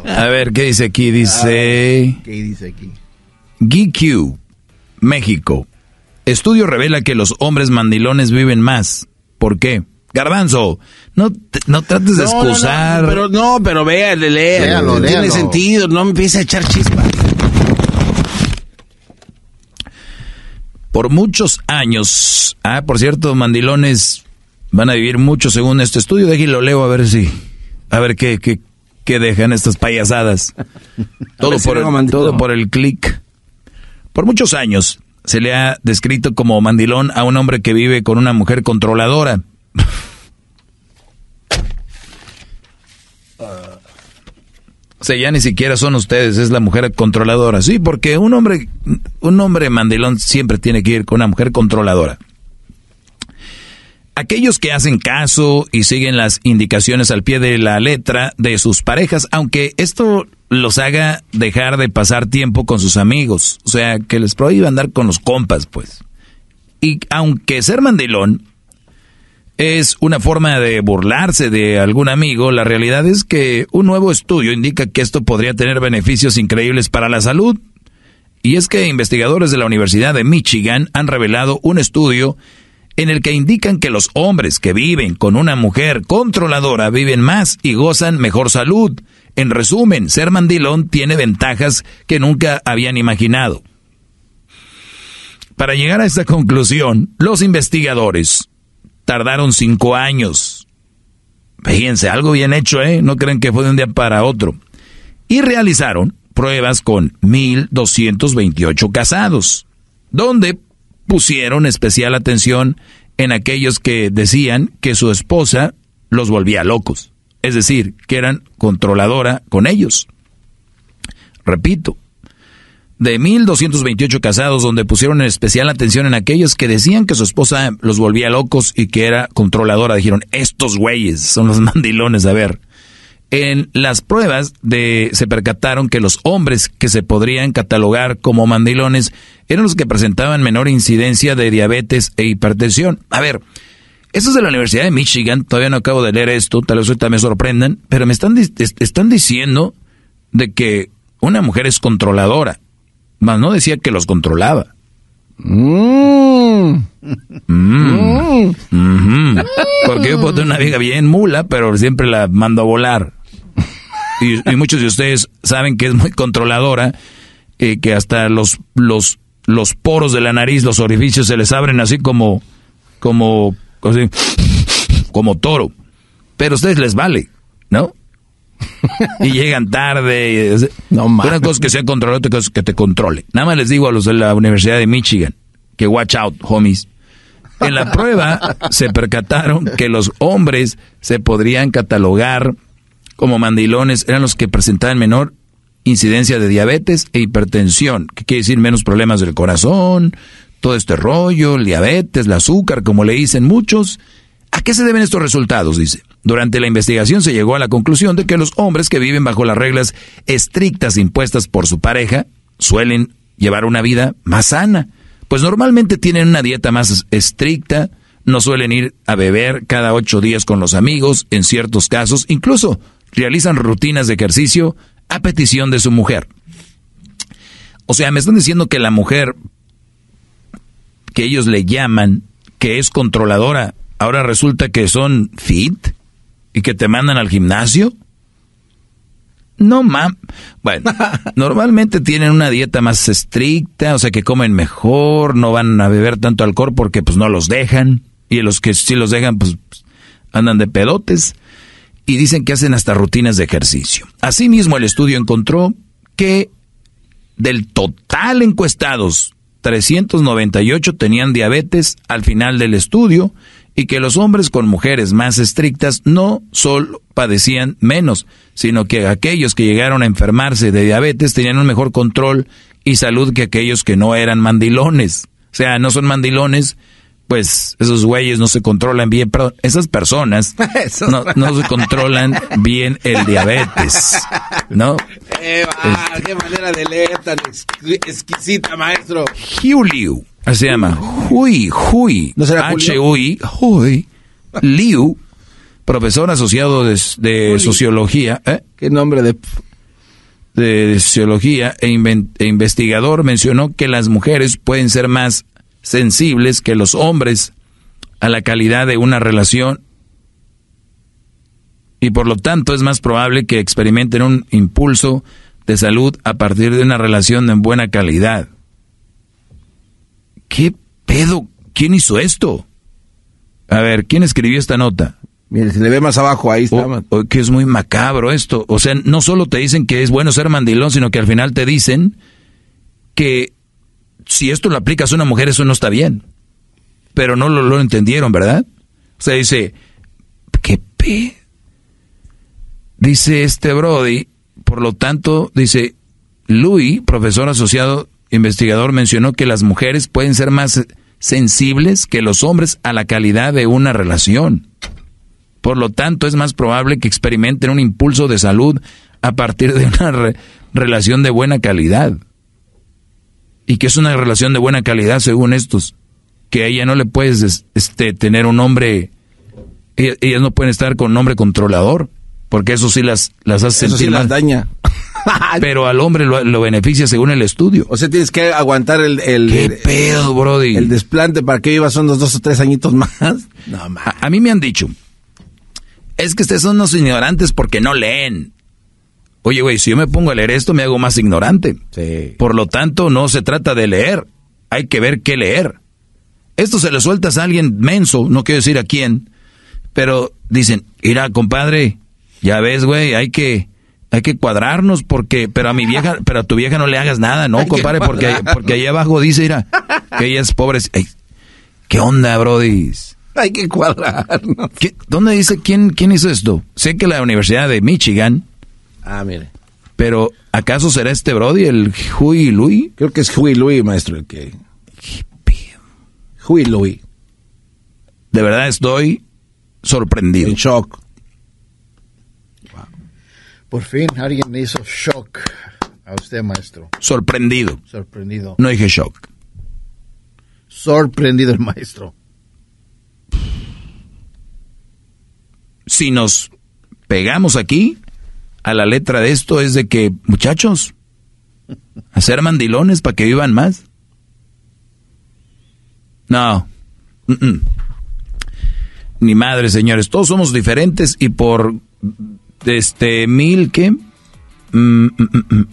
A ver, ¿qué dice aquí? Dice... ¿Qué dice aquí? GQ, México. Estudio revela que los hombres mandilones viven más. ¿Por qué? Garbanzo, no, trates de excusar. No, pero no, pero véale, lea Tiene sentido, no me empiece a echar chispas. Por muchos años. Ah, por cierto, mandilones van a vivir mucho según este estudio. lo leo a ver si. A ver qué, qué, que dejan estas payasadas. todo, por el, todo por clic. Por muchos años se le ha descrito como mandilón a un hombre que vive con una mujer controladora. O sea, ya ni siquiera son ustedes, es la mujer controladora. Sí, porque un hombre, un hombre mandilón siempre tiene que ir con una mujer controladora. Aquellos que hacen caso y siguen las indicaciones al pie de la letra de sus parejas, aunque esto los haga dejar de pasar tiempo con sus amigos, o sea, que les prohíba andar con los compas, pues. Y aunque ser mandilón es una forma de burlarse de algún amigo, la realidad es que un nuevo estudio indica que esto podría tener beneficios increíbles para la salud. Y es que investigadores de la Universidad de Michigan han revelado un estudio en el que indican que los hombres que viven con una mujer controladora viven más y gozan mejor salud. En resumen, ser mandilón tiene ventajas que nunca habían imaginado. Para llegar a esta conclusión, los investigadores tardaron cinco años. Fíjense, algo bien hecho, ¿eh? No creen que fue de un día para otro. Y realizaron pruebas con 1.228 casados, donde pusieron especial atención en aquellos que decían que su esposa los volvía locos, es decir, que eran controladora con ellos. Repito, de 1.228 casados donde pusieron especial atención en aquellos que decían que su esposa los volvía locos y que era controladora, dijeron, estos güeyes son los mandilones, a ver, en las pruebas de, se percataron que los hombres que se podrían catalogar como mandilones eran los que presentaban menor incidencia de diabetes e hipertensión. A ver, esto es de la Universidad de Michigan, todavía no acabo de leer esto, tal vez ahorita me sorprendan, pero me están, están diciendo de que una mujer es controladora, más no decía que los controlaba. Mm. Mm. Mm. Porque yo puedo una vieja bien mula, pero siempre la mando a volar y, muchos de ustedes saben que es muy controladora, eh, que hasta los, los, los poros de la nariz, los orificios se les abren así como, como, como toro. Pero a ustedes les vale, ¿no? y llegan tarde. no mames. Una cosa que sea controladora, otra cosa que te controle. Nada más les digo a los de la Universidad de Michigan que watch out, homies. En la prueba se percataron que los hombres se podrían catalogar como mandilones eran los que presentaban menor incidencia de diabetes e hipertensión, que quiere decir menos problemas del corazón, todo este rollo, el diabetes, el azúcar, como le dicen muchos. ¿A qué se deben estos resultados? Dice. Durante la investigación se llegó a la conclusión de que los hombres que viven bajo las reglas estrictas impuestas por su pareja suelen llevar una vida más sana, pues normalmente tienen una dieta más estricta, no suelen ir a beber cada ocho días con los amigos, en ciertos casos incluso realizan rutinas de ejercicio a petición de su mujer. O sea, me están diciendo que la mujer que ellos le llaman, que es controladora, ahora resulta que son fit y que te mandan al gimnasio. No, ma. Bueno, normalmente tienen una dieta más estricta, o sea que comen mejor, no van a beber tanto alcohol porque pues no los dejan. Y los que sí los dejan, pues andan de pedotes y dicen que hacen hasta rutinas de ejercicio. Asimismo, el estudio encontró que del total encuestados, 398 tenían diabetes al final del estudio y que los hombres con mujeres más estrictas no solo padecían menos, sino que aquellos que llegaron a enfermarse de diabetes tenían un mejor control y salud que aquellos que no eran mandilones. O sea, no son mandilones, pues esos güeyes no se controlan bien, perdón, esas personas no, se controlan bien el diabetes, ¿no? Eh, este ¡Qué manera de leer tan exquisita, maestro! Liu, así se llama. Hui, Hui, Hui, Liu, profesor asociado de, sociología. ¿eh? ¿Qué nombre de...? de sociología e, e investigador mencionó que las mujeres pueden ser más sensibles que los hombres a la calidad de una relación y por lo tanto es más probable que experimenten un impulso de salud a partir de una relación en buena calidad. ¿Qué pedo? ¿Quién hizo esto? A ver, ¿quién escribió esta nota? Mire, se le ve más abajo, ahí está. Oh, oh, que es muy macabro esto. O sea, no solo te dicen que es bueno ser mandilón, sino que al final te dicen que si esto lo aplicas a una mujer, eso no está bien. Pero no lo, entendieron, ¿verdad? O sea, dice, ¿qué pe? Dice este Brody, por lo tanto, dice, Louis, profesor asociado investigador, mencionó que las mujeres pueden ser más sensibles que los hombres a la calidad de una relación. Por lo tanto, es más probable que experimenten un impulso de salud a partir de una relación de buena calidad y que es una relación de buena calidad según estos, que a ella no le puedes este, tener un hombre, ellas, no pueden estar con un hombre controlador, porque eso sí las, las hace eso sí las daña. Pero al hombre lo, beneficia según el estudio. O sea, tienes que aguantar el... ¿Qué pedo, Brody? El desplante para que vivas unos dos o tres añitos más. No, a, mí me han dicho, es que ustedes son unos ignorantes porque no leen. Oye, güey, si yo me pongo a leer esto, me hago más ignorante. Por lo tanto, no se trata de leer. Hay que ver qué leer. Esto se le sueltas a alguien menso, no quiero decir a quién, pero dicen, irá, compadre, ya ves, güey, hay que, hay que cuadrarnos porque, pero a mi vieja, pero a tu vieja no le hagas nada, ¿no, compadre? Porque, porque ahí abajo dice, irá, que ella es pobre. ¿Qué onda, Brody? Hay que cuadrarnos. ¿Dónde dice quién, quién hizo esto? Sé que la Universidad de Michigan Ah, mire. Pero, ¿acaso será este Brody el Jui Lui? Creo que es Jui Lui, maestro, el que. Jui Lui. De verdad estoy sorprendido. En shock. Por fin alguien me hizo shock a usted, maestro. Sorprendido. Sorprendido. No dije shock. Sorprendido el maestro. Si nos pegamos aquí, a la letra de esto es de que, muchachos, hacer mandilones para que vivan más. No. Ni madre, señores. Todos somos diferentes y por este mil que Mil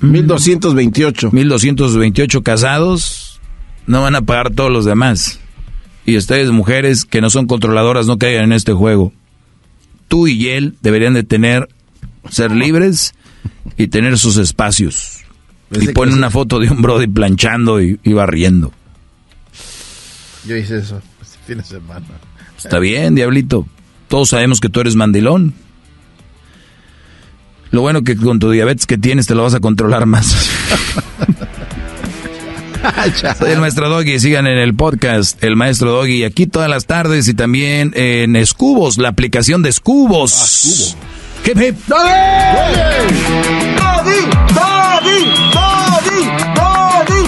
1228. 1228 casados no van a pagar todos los demás. Y ustedes mujeres que no son controladoras no caigan en este juego. Tú y él deberían de tener ser libres y tener sus espacios. y pone una foto de un Brody planchando y, barriendo. Yo hice eso este fin de semana. Está bien, diablito. Todos sabemos que tú eres mandilón. Lo bueno que con tu diabetes que tienes te lo vas a controlar más. Soy el maestro Doggy, sigan en el podcast El Maestro Doggy aquí todas las tardes y también en Escubos, la aplicación de Escubos. Ah, Hip, hip. ¡Dale! Dale, Dale, Dale, Dale,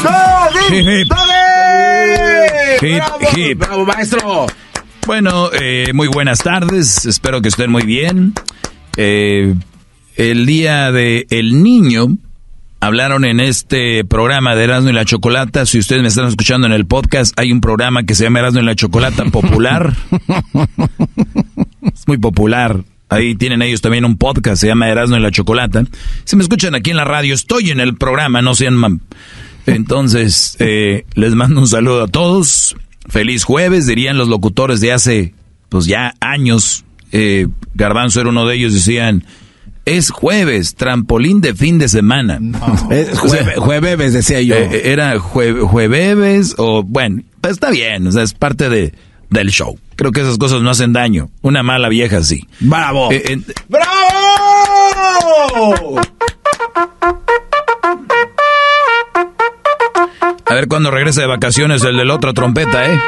Dale, Dale, ¡Dale! Hip, hip. ¡Bravo, maestro! Bueno, eh, muy buenas tardes. Espero que estén muy bien. Eh, el día de El Niño hablaron en este programa de Erasmo y la Chocolata. Si ustedes me están escuchando en el podcast, hay un programa que se llama Erasmo y la Chocolata Popular. es muy popular. Ahí tienen ellos también un podcast, se llama Erasmo y la Chocolata. Si me escuchan aquí en la radio, estoy en el programa, no sean mam. Entonces, eh, les mando un saludo a todos. Feliz jueves, dirían los locutores de hace, pues ya años. Eh, Garbanzo era uno de ellos, decían, es jueves, trampolín de fin de semana. jueves, decía yo. Eh, eh, era jueves, jueves o, bueno, pues está bien, o sea, es parte de, del show. Creo que esas cosas no hacen daño. Una mala vieja sí. ¡Bravo! Eh, ¡Bravo! A ver cuando regrese de vacaciones el del otro trompeta, ¿eh?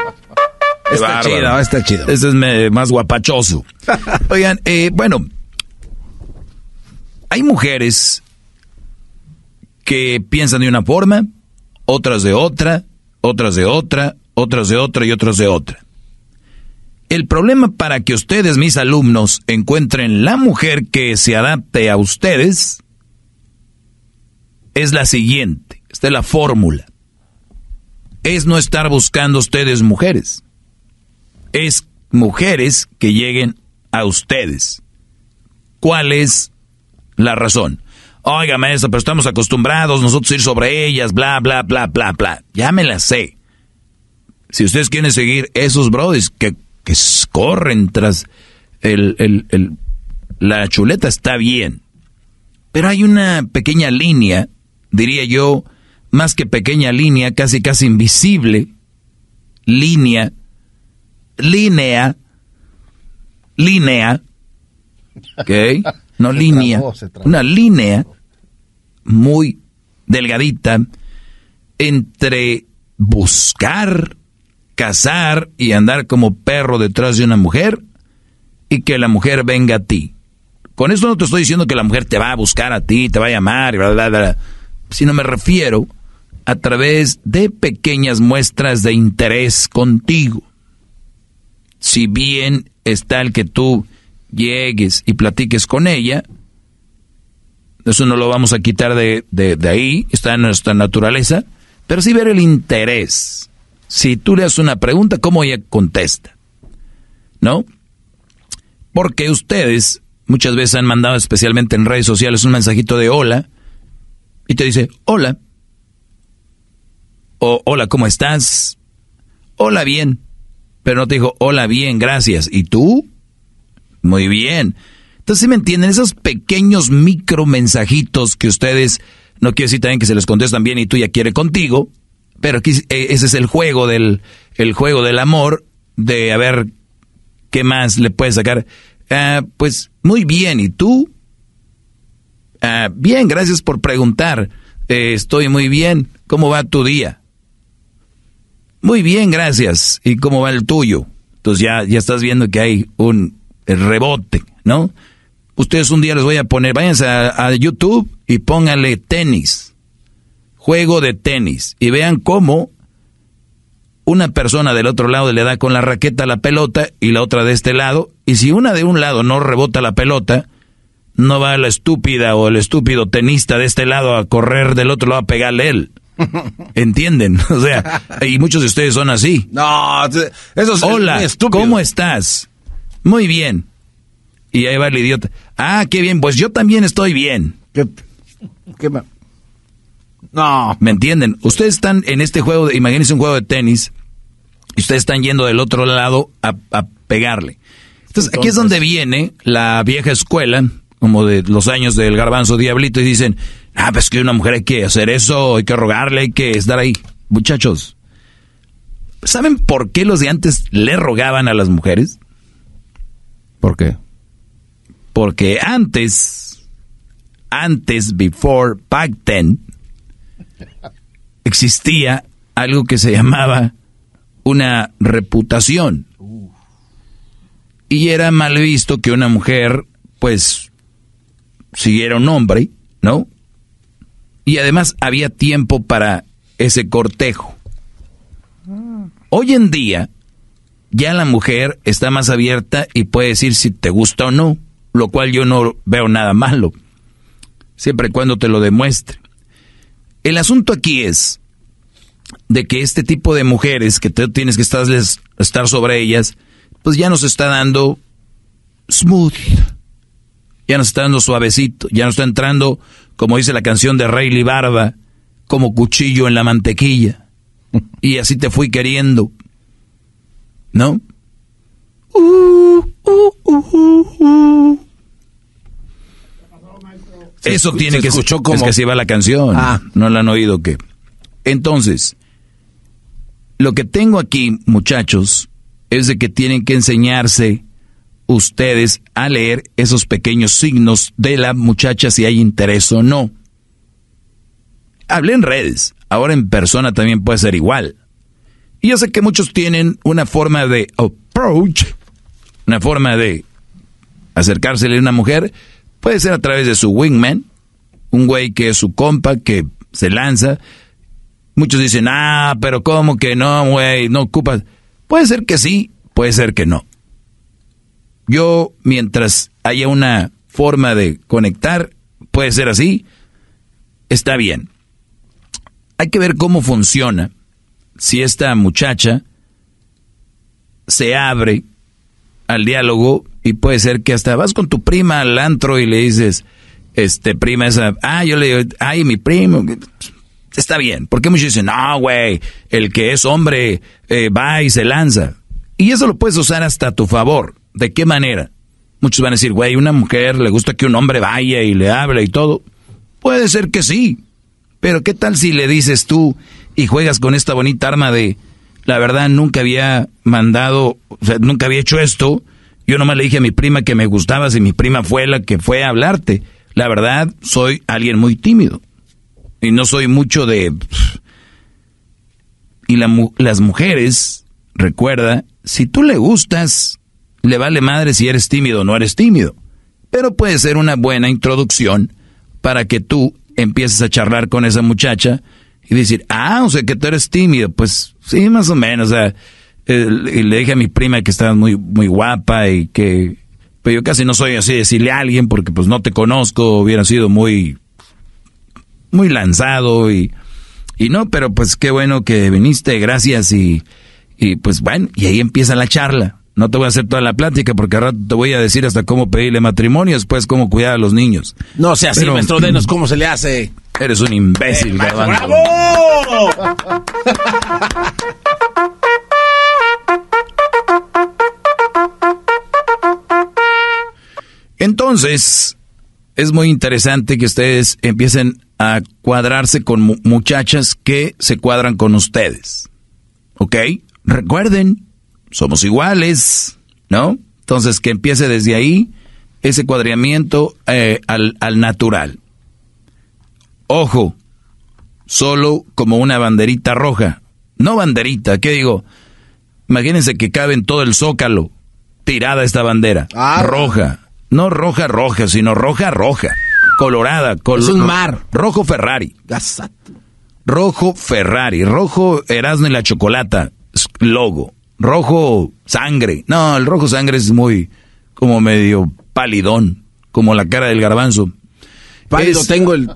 Está chido, está chido. Ese es más guapachoso. Oigan, bueno, hay mujeres que piensan de una forma, otras de otra, otras de otra, otras de otra y otras de otra. El problema para que ustedes, mis alumnos, encuentren la mujer que se adapte a ustedes es la siguiente. Esta es la fórmula. Es no estar buscando ustedes mujeres. Es mujeres que lleguen a ustedes. ¿Cuál es la razón. Oiga, maestra, pero estamos acostumbrados nosotros a ir sobre ellas, bla, bla, bla, bla, bla. Ya me la sé. Si ustedes quieren seguir esos brodes que, que corren tras el, el, el, la chuleta, está bien. Pero hay una pequeña línea, diría yo, más que pequeña línea, casi casi invisible, línea, línea, línea, ¿ok? línea, una línea muy delgadita entre buscar, cazar y andar como perro detrás de una mujer y que la mujer venga a ti. Con esto no te estoy diciendo que la mujer te va a buscar a ti, te va a llamar, y bla, bla, bla, sino me refiero a través de pequeñas muestras de interés contigo. Si bien está el que tú llegues y platiques con ella, eso no lo vamos a quitar de, ahí, está en nuestra naturaleza, pero sí ver el interés. Si tú le haces una pregunta, ¿cómo ella contesta? ¿No? Porque ustedes muchas veces han mandado, especialmente en redes sociales, un mensajito de hola y te dice, hola. O hola, ¿cómo estás? Hola, bien. Pero no te dijo, hola, bien, gracias. ¿Y tú? Muy bien. Entonces, me entienden? Esos pequeños micro mensajitos que ustedes, no quiero decir también que se les contestan bien y tú ya quiere contigo, pero aquí, eh, ese es el juego del, el juego del amor, de a ver qué más le puedes sacar. Ah, pues muy bien, ¿y tú? Ah, bien, gracias por preguntar. Eh, estoy muy bien. ¿Cómo va tu día? Muy bien, gracias. ¿Y cómo va el tuyo? Entonces ya, ya estás viendo que hay un rebote, ¿no? Ustedes un día les voy a poner, váyanse a, YouTube y pónganle tenis, juego de tenis, y vean cómo una persona del otro lado le da con la raqueta la pelota y la otra de este lado, y si una de un lado no rebota la pelota, no va la estúpida o el estúpido tenista de este lado a correr del otro lado a pegarle él. ¿Entienden? O sea, y muchos de ustedes son así. No, eso es Hola, ¿cómo estás? Muy bien. Y ahí va el idiota. Ah, qué bien, pues yo también estoy bien. ¿Qué, qué me... No. ¿Me entienden? Ustedes están en este juego, imagínense un juego de tenis, y ustedes están yendo del otro lado a, pegarle. Entonces, aquí es donde viene la vieja escuela, como de los años del garbanzo diablito, y dicen, ah, pues que una mujer hay que hacer eso, hay que rogarle, hay que estar ahí. Muchachos, ¿saben por qué los de antes le rogaban a las mujeres? ¿Por qué? Porque antes, antes, before Pac 10 existía algo que se llamaba una reputación. Y era mal visto que una mujer, pues, siguiera un hombre, ¿no? Y además había tiempo para ese cortejo. Hoy en día, ya la mujer está más abierta y puede decir si te gusta o no, lo cual yo no veo nada malo, siempre y cuando te lo demuestre. El asunto aquí es de que este tipo de mujeres que tú tienes que estar, estar sobre ellas, pues ya nos está dando smooth, ya nos está dando suavecito, ya nos está entrando, como dice la canción de Rayleigh Barba, como cuchillo en la mantequilla. Y así te fui queriendo, ¿No? Eso tiene que ser es que se va la canción. Ah. no la han oído que. Entonces, lo que tengo aquí, muchachos, es de que tienen que enseñarse ustedes a leer esos pequeños signos de la muchacha si hay interés o no. Hablé en redes, ahora en persona también puede ser igual. Y yo sé que muchos tienen una forma de approach, una forma de acercársele a una mujer, puede ser a través de su wingman, un güey que es su compa, que se lanza. Muchos dicen, ah, pero ¿cómo que no, güey? No ocupas. Puede ser que sí, puede ser que no. Yo, mientras haya una forma de conectar, puede ser así, está bien. Hay que ver cómo funciona si esta muchacha se abre al diálogo y puede ser que hasta vas con tu prima al antro y le dices, este, prima esa, ah, yo le digo, ay, mi primo, está bien. Porque muchos dicen, no, güey, el que es hombre eh, va y se lanza. Y eso lo puedes usar hasta a tu favor. ¿De qué manera? Muchos van a decir, güey, una mujer le gusta que un hombre vaya y le hable y todo. Puede ser que sí. Pero ¿qué tal si le dices tú, y juegas con esta bonita arma de, la verdad, nunca había mandado, o sea, nunca había hecho esto. Yo nomás le dije a mi prima que me gustabas si mi prima fue la que fue a hablarte. La verdad, soy alguien muy tímido. Y no soy mucho de... Y las mujeres, recuerda, si tú le gustas, le vale madre si eres tímido o no eres tímido. Pero puede ser una buena introducción para que tú empieces a charlar con esa muchacha y decir, ah, o sea que tú eres tímido. Pues sí, más o menos. O sea, y le dije a mi prima que estaba muy, muy guapa y que. Pero pues, yo casi no soy así decirle a alguien porque pues no te conozco, hubiera sido muy. muy lanzado y. Y no, pero pues qué bueno que viniste, gracias y. Y pues bueno, y ahí empieza la charla. No te voy a hacer toda la plática porque al rato te voy a decir hasta cómo pedirle matrimonio, después cómo cuidar a los niños. No sea así, Pero, mm, cómo se le hace. Eres un imbécil, eh, Entonces, es muy interesante que ustedes empiecen a cuadrarse con muchachas que se cuadran con ustedes. ¿Ok? Recuerden, somos iguales, ¿no? Entonces, que empiece desde ahí ese cuadriamiento eh, al, natural. Ojo, solo como una banderita roja. No banderita, ¿qué digo? Imagínense que cabe en todo el zócalo tirada esta bandera. Ah, roja. No roja, roja, sino roja, roja. Colorada. es un mar. Rojo Ferrari. Rojo Ferrari. Rojo Erasmo y la Chocolata. Logo rojo sangre. No, el rojo sangre es muy como medio palidón, como la cara del garbanzo. Pálido tengo el...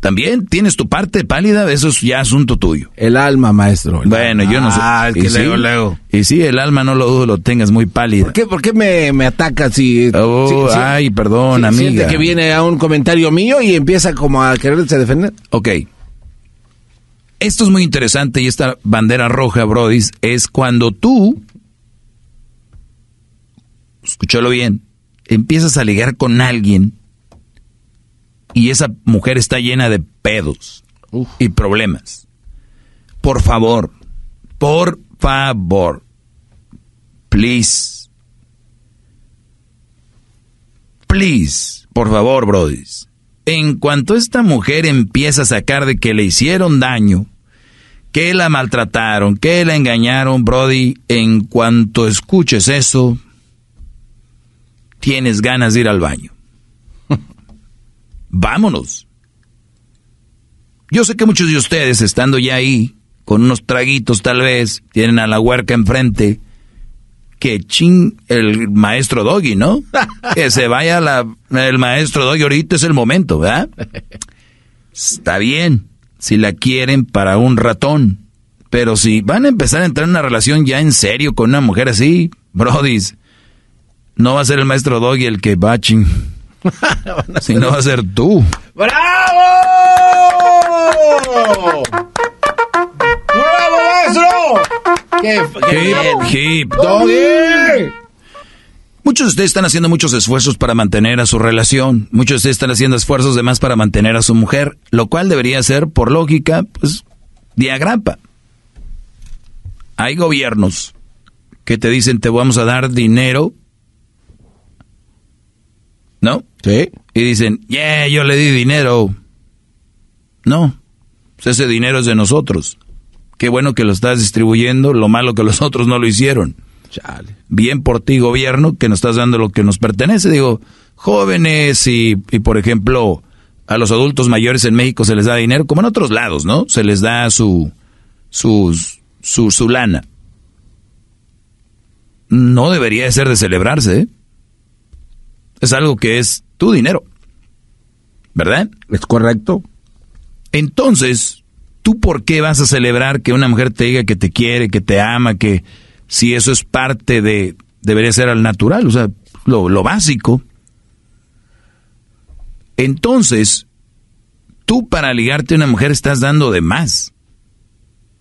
También tienes tu parte pálida, eso es ya asunto tuyo. El alma, maestro. bueno, yo no sé. Ah, el que y leo, Y sí, el alma no lo dudo, lo tengas muy pálida. ¿Por qué, me, atacas y...? Oh, ay, perdón, amiga. Siente que viene a un comentario mío y empieza como a quererse defender. Ok. Esto es muy interesante y esta bandera roja, Brody, es cuando tú, escúchalo bien, empiezas a ligar con alguien y esa mujer está llena de pedos y problemas. Por favor, por favor, please, please, por favor, Brody. En cuanto esta mujer empieza a sacar de que le hicieron daño, que la maltrataron, que la engañaron, Brody, en cuanto escuches eso, tienes ganas de ir al baño. Vámonos. Yo sé que muchos de ustedes, estando ya ahí, con unos traguitos tal vez, tienen a la huerca enfrente, que ching el maestro Doggy, ¿no? que se vaya el maestro Doggy, ahorita es el momento, ¿verdad? Está bien si la quieren para un ratón. Pero si van a empezar a entrar en una relación ya en serio con una mujer así, brodis, no va a ser el maestro Doggy el que va si no va a ser tú. ¡Bravo! ¡Bravo, maestro! ¡Qué, qué hip, hip. Doggy! Muchos de ustedes están haciendo muchos esfuerzos para mantener a su relación. Muchos de ustedes están haciendo esfuerzos de más para mantener a su mujer, lo cual debería ser, por lógica, pues, diagrapa. Hay gobiernos que te dicen te vamos a dar dinero, ¿no? Sí. Y dicen, yeah, yo le di dinero. No, pues ese dinero es de nosotros. Qué bueno que lo estás distribuyendo, lo malo que los otros no lo hicieron. Bien por ti, gobierno, que nos estás dando lo que nos pertenece. Digo, jóvenes y, por ejemplo, a los adultos mayores en México se les da dinero, como en otros lados, ¿no? Se les da su, su, su lana. No debería de ser de celebrarse, ¿eh? Es algo que es tu dinero. ¿Verdad? Es correcto. Entonces, ¿tú por qué vas a celebrar que una mujer te diga que te quiere, que te ama, que si eso es parte de, debería ser al natural, o sea, lo, básico. Entonces, tú para ligarte a una mujer estás dando de más.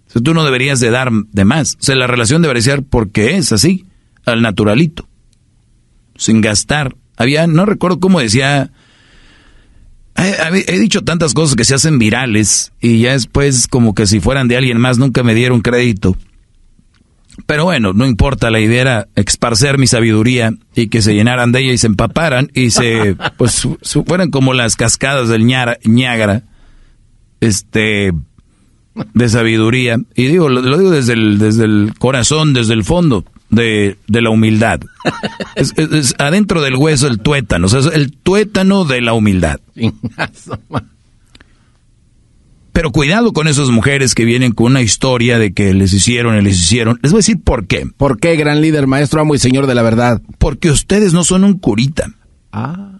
O sea, tú no deberías de dar de más. O sea, la relación debería ser porque es así, al naturalito, sin gastar. Había, no recuerdo cómo decía, he, he, dicho tantas cosas que se hacen virales y ya después como que si fueran de alguien más nunca me dieron crédito. Pero bueno, no importa, la idea era esparcer mi sabiduría y que se llenaran de ella y se empaparan y se, pues, fueran como las cascadas del Ñagra este, de sabiduría. Y digo, lo, digo desde el, desde el corazón, desde el fondo de, la humildad. Es, adentro del hueso el tuétano, o sea, el tuétano de la humildad. Pero cuidado con esas mujeres que vienen con una historia de que les hicieron y les hicieron. Les voy a decir por qué. ¿Por qué, gran líder, maestro, amo y señor de la verdad? Porque ustedes no son un curita. Ah.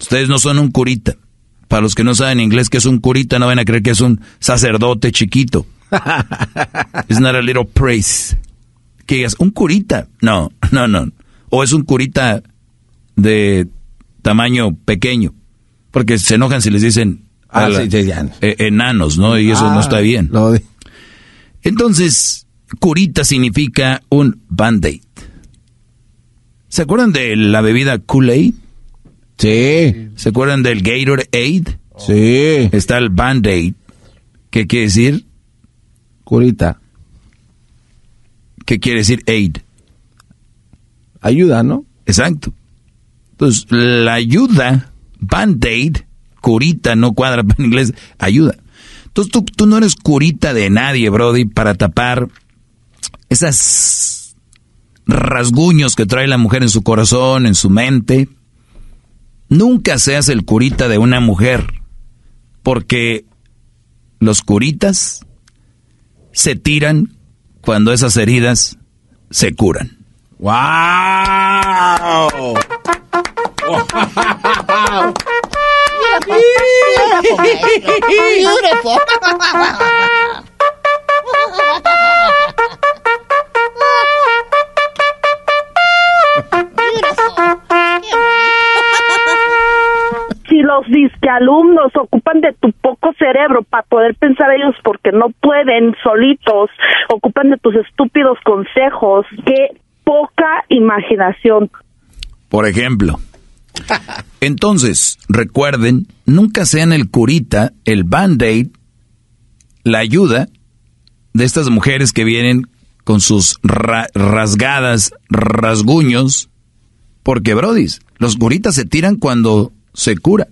Ustedes no son un curita. Para los que no saben inglés que es un curita, no van a creer que es un sacerdote chiquito. es not a little praise. Que digas, un curita. No, no, no. O es un curita de tamaño pequeño. Porque se enojan si les dicen Ah, e, enanos, ¿no? Y eso no ah, está bien. Entonces, curita significa un band-aid. ¿Se acuerdan de la bebida Kool-Aid? Sí. ¿Se acuerdan del Gatorade? aid Sí. Está el Band-Aid. ¿Qué quiere decir? Curita. ¿Qué quiere decir aid? Ayuda, ¿no? Exacto. Entonces, la ayuda, Band-Aid, curita, no cuadra en inglés, ayuda. Entonces tú, no eres curita de nadie, Brody, para tapar esas rasguños que trae la mujer en su corazón, en su mente. Nunca seas el curita de una mujer, porque los curitas se tiran cuando esas heridas se curan. ¡Wow! wow si los disquealumnos ocupan de tu poco cerebro para poder pensar ellos porque no pueden solitos, ocupan de tus estúpidos consejos, qué poca imaginación. Por ejemplo. Entonces, recuerden, nunca sean el curita, el band-aid, la ayuda de estas mujeres que vienen con sus rasgadas, rasguños, porque, brodis, los curitas se tiran cuando se cura.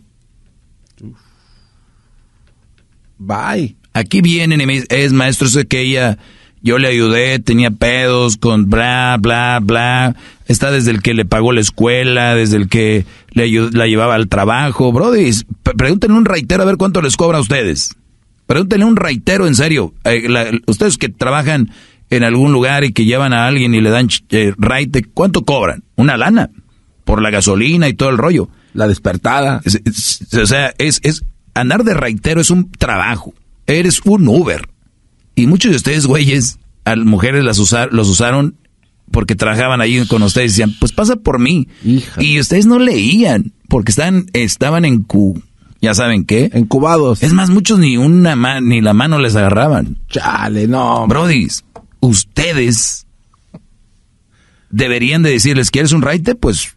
Bye. Aquí vienen y me dicen, es maestro, sé que ella, yo le ayudé, tenía pedos con bla, bla, bla está desde el que le pagó la escuela, desde el que le la llevaba al trabajo. Brody, pregúntenle un reitero a ver cuánto les cobra a ustedes. Pregúntenle un reitero, en serio. Eh, ustedes que trabajan en algún lugar y que llevan a alguien y le dan eh, raite, ¿cuánto cobran? Una lana. Por la gasolina y todo el rollo. La despertada. o sea, es, es andar de reitero es un trabajo. Eres un Uber. Y muchos de ustedes, güeyes, a mujeres las usar, los usaron porque trabajaban ahí con ustedes, y decían, pues pasa por mí. Y ustedes no leían, porque estaban, estaban en Q. ¿Ya saben qué? Encubados. Es más, muchos ni una ni la mano les agarraban. Chale, no. Brodis, ustedes deberían de decirles, ¿quieres un raite? Pues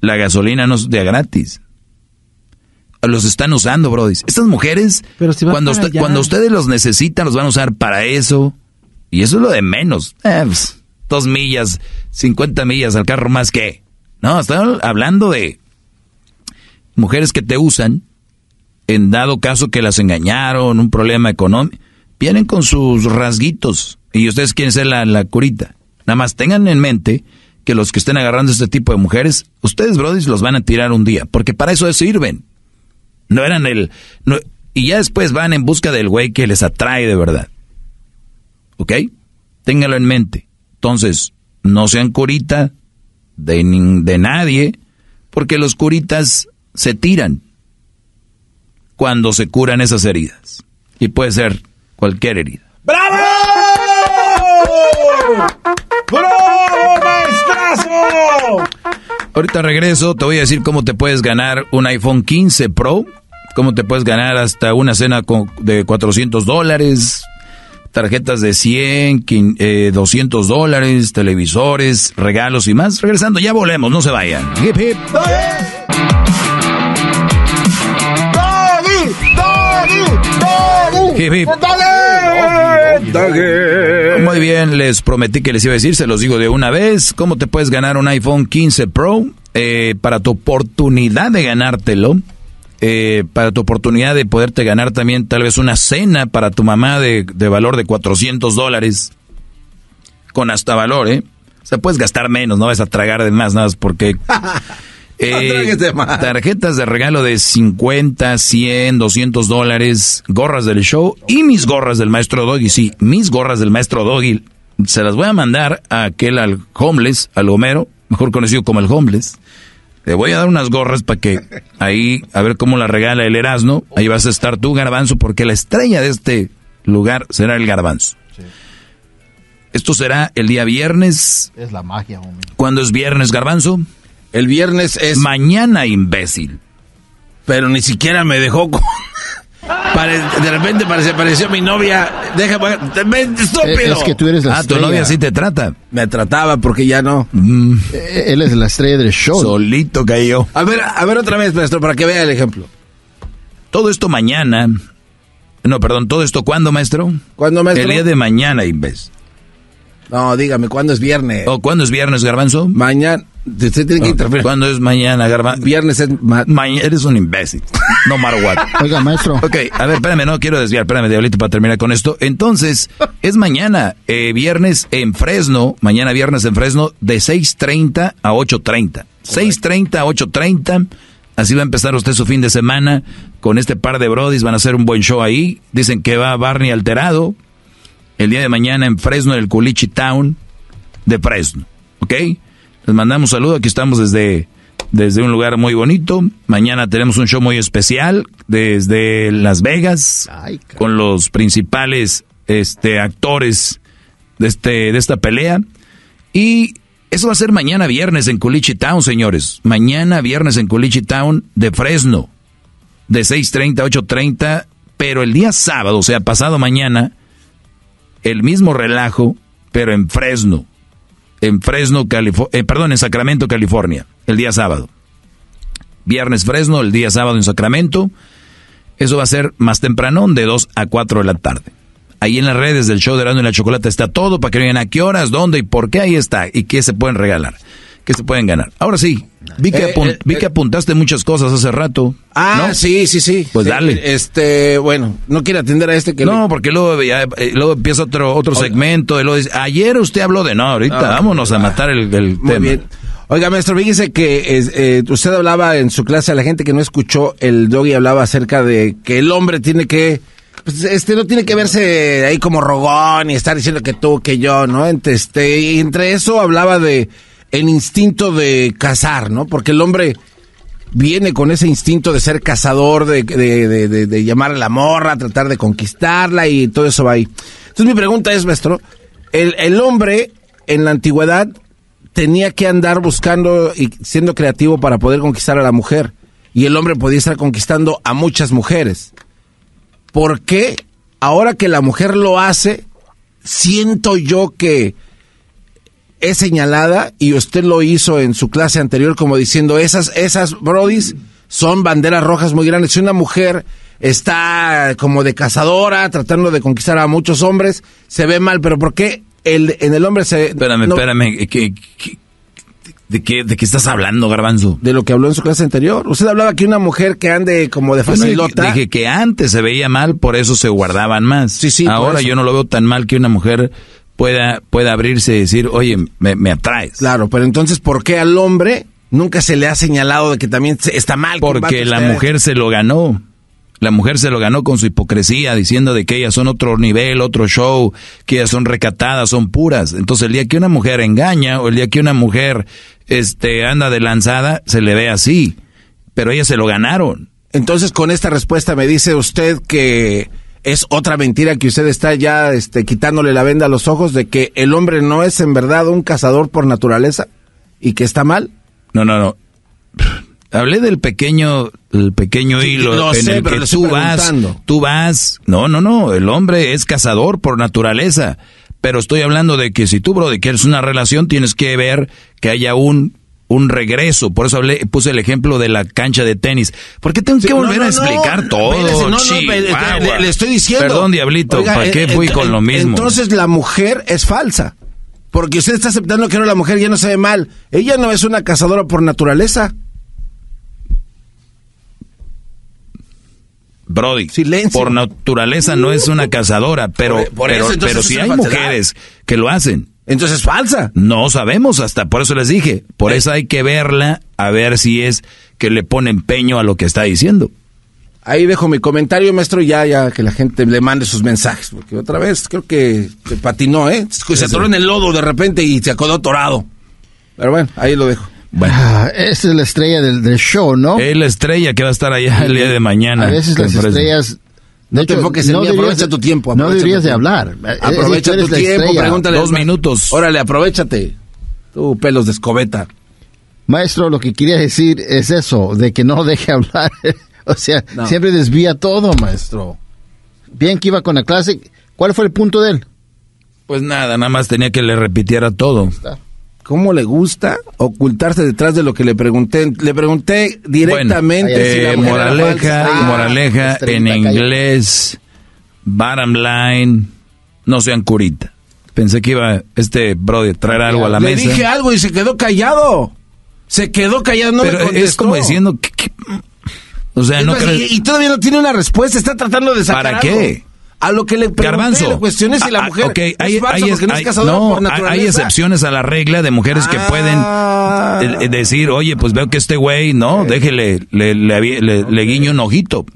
la gasolina no es de gratis. Los están usando, Brodis. Estas mujeres, cuando, cuando ustedes los necesitan, los van a usar para eso, y eso es lo de menos. Eh, pues, dos millas, cincuenta millas al carro más que. No, están hablando de mujeres que te usan, en dado caso que las engañaron, un problema económico, vienen con sus rasguitos y ustedes quieren ser la, curita. Nada más tengan en mente que los que estén agarrando este tipo de mujeres, ustedes, brodis, los van a tirar un día, porque para eso sirven. No eran el... y ya después van en busca del güey que les atrae de verdad. ¿Ok? Téngalo en mente. Entonces, no sean curita de, de nadie, porque los curitas se tiran cuando se curan esas heridas. Y puede ser cualquier herida. ¡Bravo! ¡Bravo, maestrazo! Ahorita regreso, te voy a decir cómo te puedes ganar un iPhone 15 Pro, cómo te puedes ganar hasta una cena de 400 dólares, tarjetas de 100, 200 eh, dólares, televisores, regalos y más. Regresando, ya volvemos, no se vayan. Hip, hip. Hip, Muy bien, les prometí que les iba a decir, se los digo de una vez, cómo te puedes ganar un iPhone 15 Pro eh, para tu oportunidad de ganártelo eh, para tu oportunidad de poderte ganar también tal vez una cena para tu mamá de, valor de 400 dólares, con hasta valor, ¿eh? O sea, puedes gastar menos, no vas a tragar de más, nada porque... Eh, tarjetas de regalo de 50, 100, 200 dólares, gorras del show y mis gorras del maestro Doggy. Sí, mis gorras del maestro Doggy. Se las voy a mandar a aquel al homeless, al Homero, mejor conocido como el homeless. Le voy a dar unas gorras para que ahí, a ver cómo la regala el Erasmo. Ahí vas a estar tú, garbanzo, porque la estrella de este lugar será el garbanzo. Esto será el día viernes. Es la magia, hombre. ¿Cuándo es viernes, garbanzo? El viernes es... Mañana, imbécil. Pero ni siquiera me dejó con de repente parece apareció mi novia. deja estúpido. Es que tú eres la ah, tu novia sí te trata. Me trataba porque ya no. Mm. Él es la estrella del show. Solito cayó. A ver, a ver otra vez, maestro, para que vea el ejemplo. Todo esto mañana. No, perdón, todo esto ¿cuándo, maestro? ¿Cuándo, maestro? El día de mañana, Inves. No, dígame, ¿cuándo es viernes? ¿O cuándo es viernes, Garbanzo? Mañana. Usted tiene que ¿Cuándo es mañana, Viernes es... eres un imbécil. No matter what. Oiga, maestro. Ok, a ver, espérame, no quiero desviar. Espérame, Diablito, para terminar con esto. Entonces, es mañana, eh, viernes en Fresno. Mañana viernes en Fresno de 6.30 a 8.30. 6.30 a 8.30. Así va a empezar usted su fin de semana con este par de brodis. Van a hacer un buen show ahí. Dicen que va Barney alterado. El día de mañana en Fresno, en el Culichi Town de Fresno. ¿Ok? Les mandamos un saludo, aquí estamos desde, desde un lugar muy bonito. Mañana tenemos un show muy especial desde Las Vegas con los principales este, actores de, este, de esta pelea. Y eso va a ser mañana viernes en Culichitown, señores. Mañana viernes en Culichitown Town de Fresno, de 6.30 a 8.30. Pero el día sábado, o sea, pasado mañana, el mismo relajo, pero en Fresno en Fresno, California, eh, perdón, en Sacramento, California, el día sábado. Viernes Fresno, el día sábado en Sacramento. Eso va a ser más temprano, de 2 a 4 de la tarde. Ahí en las redes del show de Rando y la Chocolate está todo para que vean a qué horas, dónde y por qué ahí está y qué se pueden regalar que se pueden ganar. Ahora sí, vi que, eh, eh, vi eh. que apuntaste muchas cosas hace rato. Ah, sí, sí, sí. Pues dale. Este, bueno, no quiero atender a este que... No, porque luego, luego, empieza otro, otro segmento ayer usted habló de no, ahorita ah, vámonos a ah, matar el, tema. muy Bien. Oiga, maestro, fíjese que usted hablaba en su clase a la gente que no escuchó, el doggy hablaba acerca de que el hombre tiene que pues, este no tiene que verse ahí como rogón y estar diciendo que tú, que yo, ¿no? Entre, este, entre eso hablaba de el instinto de cazar, ¿no? Porque el hombre viene con ese instinto de ser cazador, de, de, de, llamar a la morra, tratar de conquistarla y todo eso va ahí. Entonces mi pregunta es, maestro, el, el hombre en la antigüedad tenía que andar buscando y siendo creativo para poder conquistar a la mujer. Y el hombre podía estar conquistando a muchas mujeres. ¿Por qué ahora que la mujer lo hace, siento yo que es señalada y usted lo hizo en su clase anterior como diciendo esas esas brodis son banderas rojas muy grandes. Si una mujer está como de cazadora tratando de conquistar a muchos hombres, se ve mal, pero ¿por qué el, en el hombre se Espérame, espérame, de, qué, ¿de qué estás hablando, Garbanzo? De lo que habló en su clase anterior. Usted hablaba que una mujer que ande como de facilota. dije que antes se veía mal, por eso se guardaban más. Sí, sí, Ahora yo no lo veo tan mal que una mujer pueda, pueda abrirse y decir, oye, me, atraes. Claro, pero entonces, ¿por qué al hombre nunca se le ha señalado de que también está mal? Porque la mujer se lo ganó. La mujer se lo ganó con su hipocresía, diciendo de que ellas son otro nivel, otro show, que ellas son recatadas, son puras. Entonces el día que una mujer engaña o el día que una mujer este, anda de lanzada, se le ve así. Pero ellas se lo ganaron. Entonces con esta respuesta me dice usted que es otra mentira que usted está ya este, quitándole la venda a los ojos de que el hombre no es en verdad un cazador por naturaleza y que está mal. No, no, no. Hablé del pequeño, el pequeño hilo en el que tú vas, tú vas. No, no, no. El hombre es cazador por naturaleza. Pero estoy hablando de que si tú, bro, de quieres una relación, tienes que ver que haya un un regreso. Por eso puse el ejemplo de la cancha de tenis. ¿Por qué tengo que volver a explicar todo? Chihuahua. Le, estoy diciendo. Perdón, diablito, ¿para eh, qué fui con lo mismo? Entonces la mujer es falsa. Porque usted está aceptando que no, la mujer ya no sabe mal. Ella no es una cazadora por naturaleza. Brody, Silencio. por naturaleza no es una cazadora, pero, pero, si hay mujeres que lo hacen, entonces es falsa. No sabemos hasta, por eso les dije. Por eso hay que verla a ver si es que le pone empeño a lo que está diciendo. Ahí dejo mi comentario, maestro, ya, ya que la gente le mande sus mensajes, porque otra vez creo que se patinó, ¿eh? Se atoró en el lodo de repente y se acodó torado. Pero bueno, ahí lo dejo. Bueno. Ah, esa es la estrella del, show, ¿no? Es la estrella que va a estar allá el día de mañana. A veces las estrellas no te enfoques en no aprovecha tu tiempo. Eh, eh, aprovecha no deberías de hablar. Aprovecha tu tiempo, pregúntale. Dos minutos. Órale, aprovechate. Tú, pelos de escobeta. Maestro, lo que quería decir es eso, de que no deje hablar. o sea, siempre desvía todo, maestro. Bien que iba con la clase. ¿Cuál fue el punto de él? Pues nada, nada más tenía que le repitiera todo. Está cómo le gusta ocultarse detrás de lo que le pregunté. Le pregunté directamente. Eh, moraleja, ah, moraleja en inglés, bottom line, no sean curita. Pensé que iba este brother a traer algo a la mesa. Le dije algo y se quedó callado. Se quedó callado, no me contestó. es como diciendo que, o sea, no y, todavía no tiene una respuesta, está tratando de sacar ¿Para qué? A lo que le pregunté, le cuestiones la ah, ah, mujer hay, es no es por naturaleza. Hay excepciones a la regla de mujeres que pueden ah. eh, decir, oye, pues veo que este güey, no, déjele, le, guiño un ojito.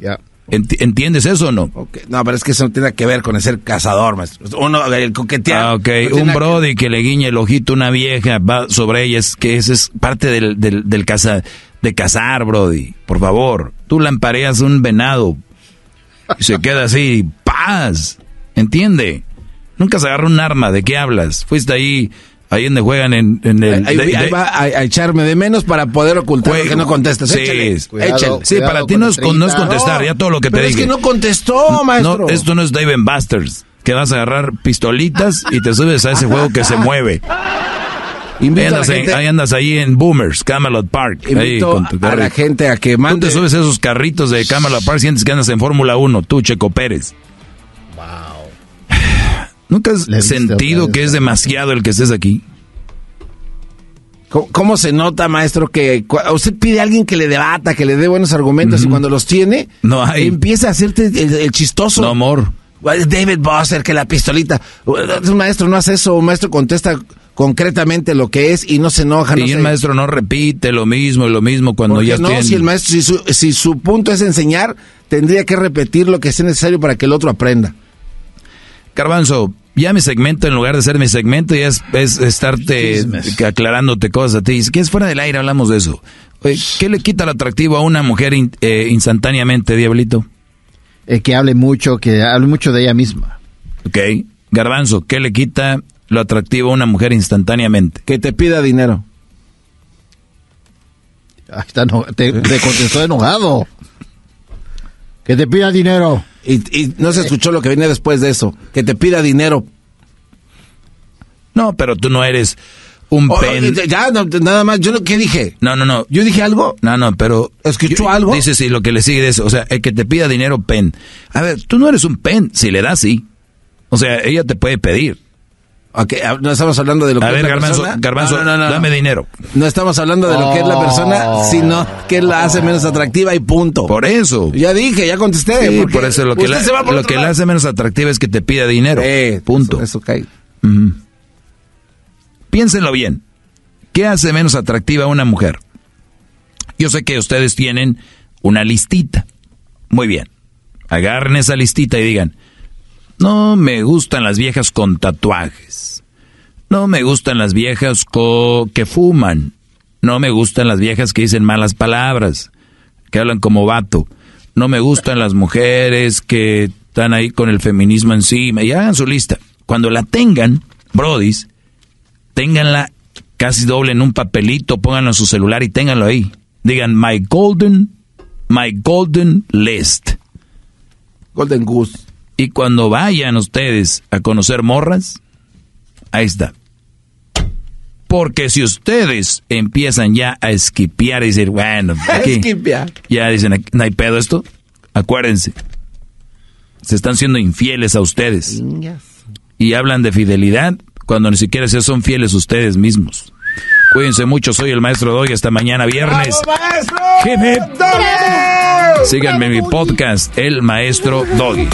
¿Entiendes eso o no? No, pero es que eso no tiene que ver con ser cazador, maestro. Uno, el Ah, ok. un brody que... le guiña el ojito a una vieja va sobre ella, es que ese es parte del, del, de cazar, brody. Por favor, tú lampareas un venado, y se queda así, paz. ¿Entiende? Nunca se agarró un arma, ¿de qué hablas? Fuiste ahí, ahí donde juegan en, el... Ahí, va a, echarme de menos para poder ocultar que no contestas. Sí, sí para ti no es, no contestar, ya todo lo que te es que no contestó, maestro. esto no es Dave Busters, que vas a agarrar pistolitas y te subes a ese juego que se mueve. Ahí andas, ahí en Boomers, Camelot Park. Ahí a la gente a que mande. Tú te subes esos carritos de Camelot Park, sientes que andas en Fórmula 1, tú, Checo Pérez. Wow. ¿Nunca has sentido que es demasiado el que estés aquí? ¿Cómo, se nota, maestro, que usted pide a alguien que le debata, que le dé buenos argumentos y cuando los tiene, no empieza a hacerte el, chistoso? No, amor. David Bosser, que la pistolita. maestro no hace eso, maestro contesta concretamente lo que es y no se enoja. No y el maestro no repite lo mismo lo mismo cuando Porque ya no, si el maestro, si su, punto es enseñar, tendría que repetir lo que es necesario para que el otro aprenda. Garbanzo, ya mi segmento, en lugar de ser mi segmento, ya es, es estarte aclarándote cosas a ti. Si es fuera del aire, hablamos de eso. ¿Qué le quita el atractivo a una mujer eh, instantáneamente, Diablito? Eh, que hable mucho, que hable mucho de ella misma. Ok. Garbanzo, ¿qué le quita lo atractivo a una mujer instantáneamente? Que te pida dinero. ahí está no, te, contestó enojado. Que te pida dinero. Y, no se escuchó lo que viene después de eso. Que te pida dinero. No, pero tú no eres un oh, pen... Ya, nada más. Yo, ¿Qué dije? No, no, no. ¿Yo dije algo? No, no, pero... ¿Escuchó algo? dice sí, lo que le sigue es eso. O sea, el que te pida dinero, pen. A ver, tú no eres un pen. Si le das, sí. O sea, ella te puede pedir. Ah, no estamos hablando de lo que es la persona. no, dame dinero. No estamos hablando de lo que es la persona, oh. sino que la hace menos atractiva y punto. Por eso. Ya dije, ya contesté. por eso lo que, la, lo que la hace menos atractiva es que te pida dinero. punto. Eso, cae. Piénsenlo bien. ¿Qué hace menos atractiva a una mujer? Yo sé que ustedes tienen una listita. Muy bien. Agarren esa listita y digan, no me gustan las viejas con tatuajes. No me gustan las viejas que fuman. No me gustan las viejas que dicen malas palabras, que hablan como vato. No me gustan las mujeres que están ahí con el feminismo encima. Y hagan su lista. Cuando la tengan, brodis, ténganla casi doble en un papelito, pónganlo en su celular y ténganlo ahí. Digan, my golden, my golden list. Golden goose. Y cuando vayan ustedes a conocer morras, ahí está. Porque si ustedes empiezan ya a esquipear y decir, bueno, aquí, ya dicen, no hay pedo esto, acuérdense, se están siendo infieles a ustedes. Y hablan de fidelidad cuando ni siquiera son fieles ustedes mismos. Cuídense mucho, soy el maestro Doggy. Hasta mañana viernes. Síganme en mi podcast, El Maestro Doggy.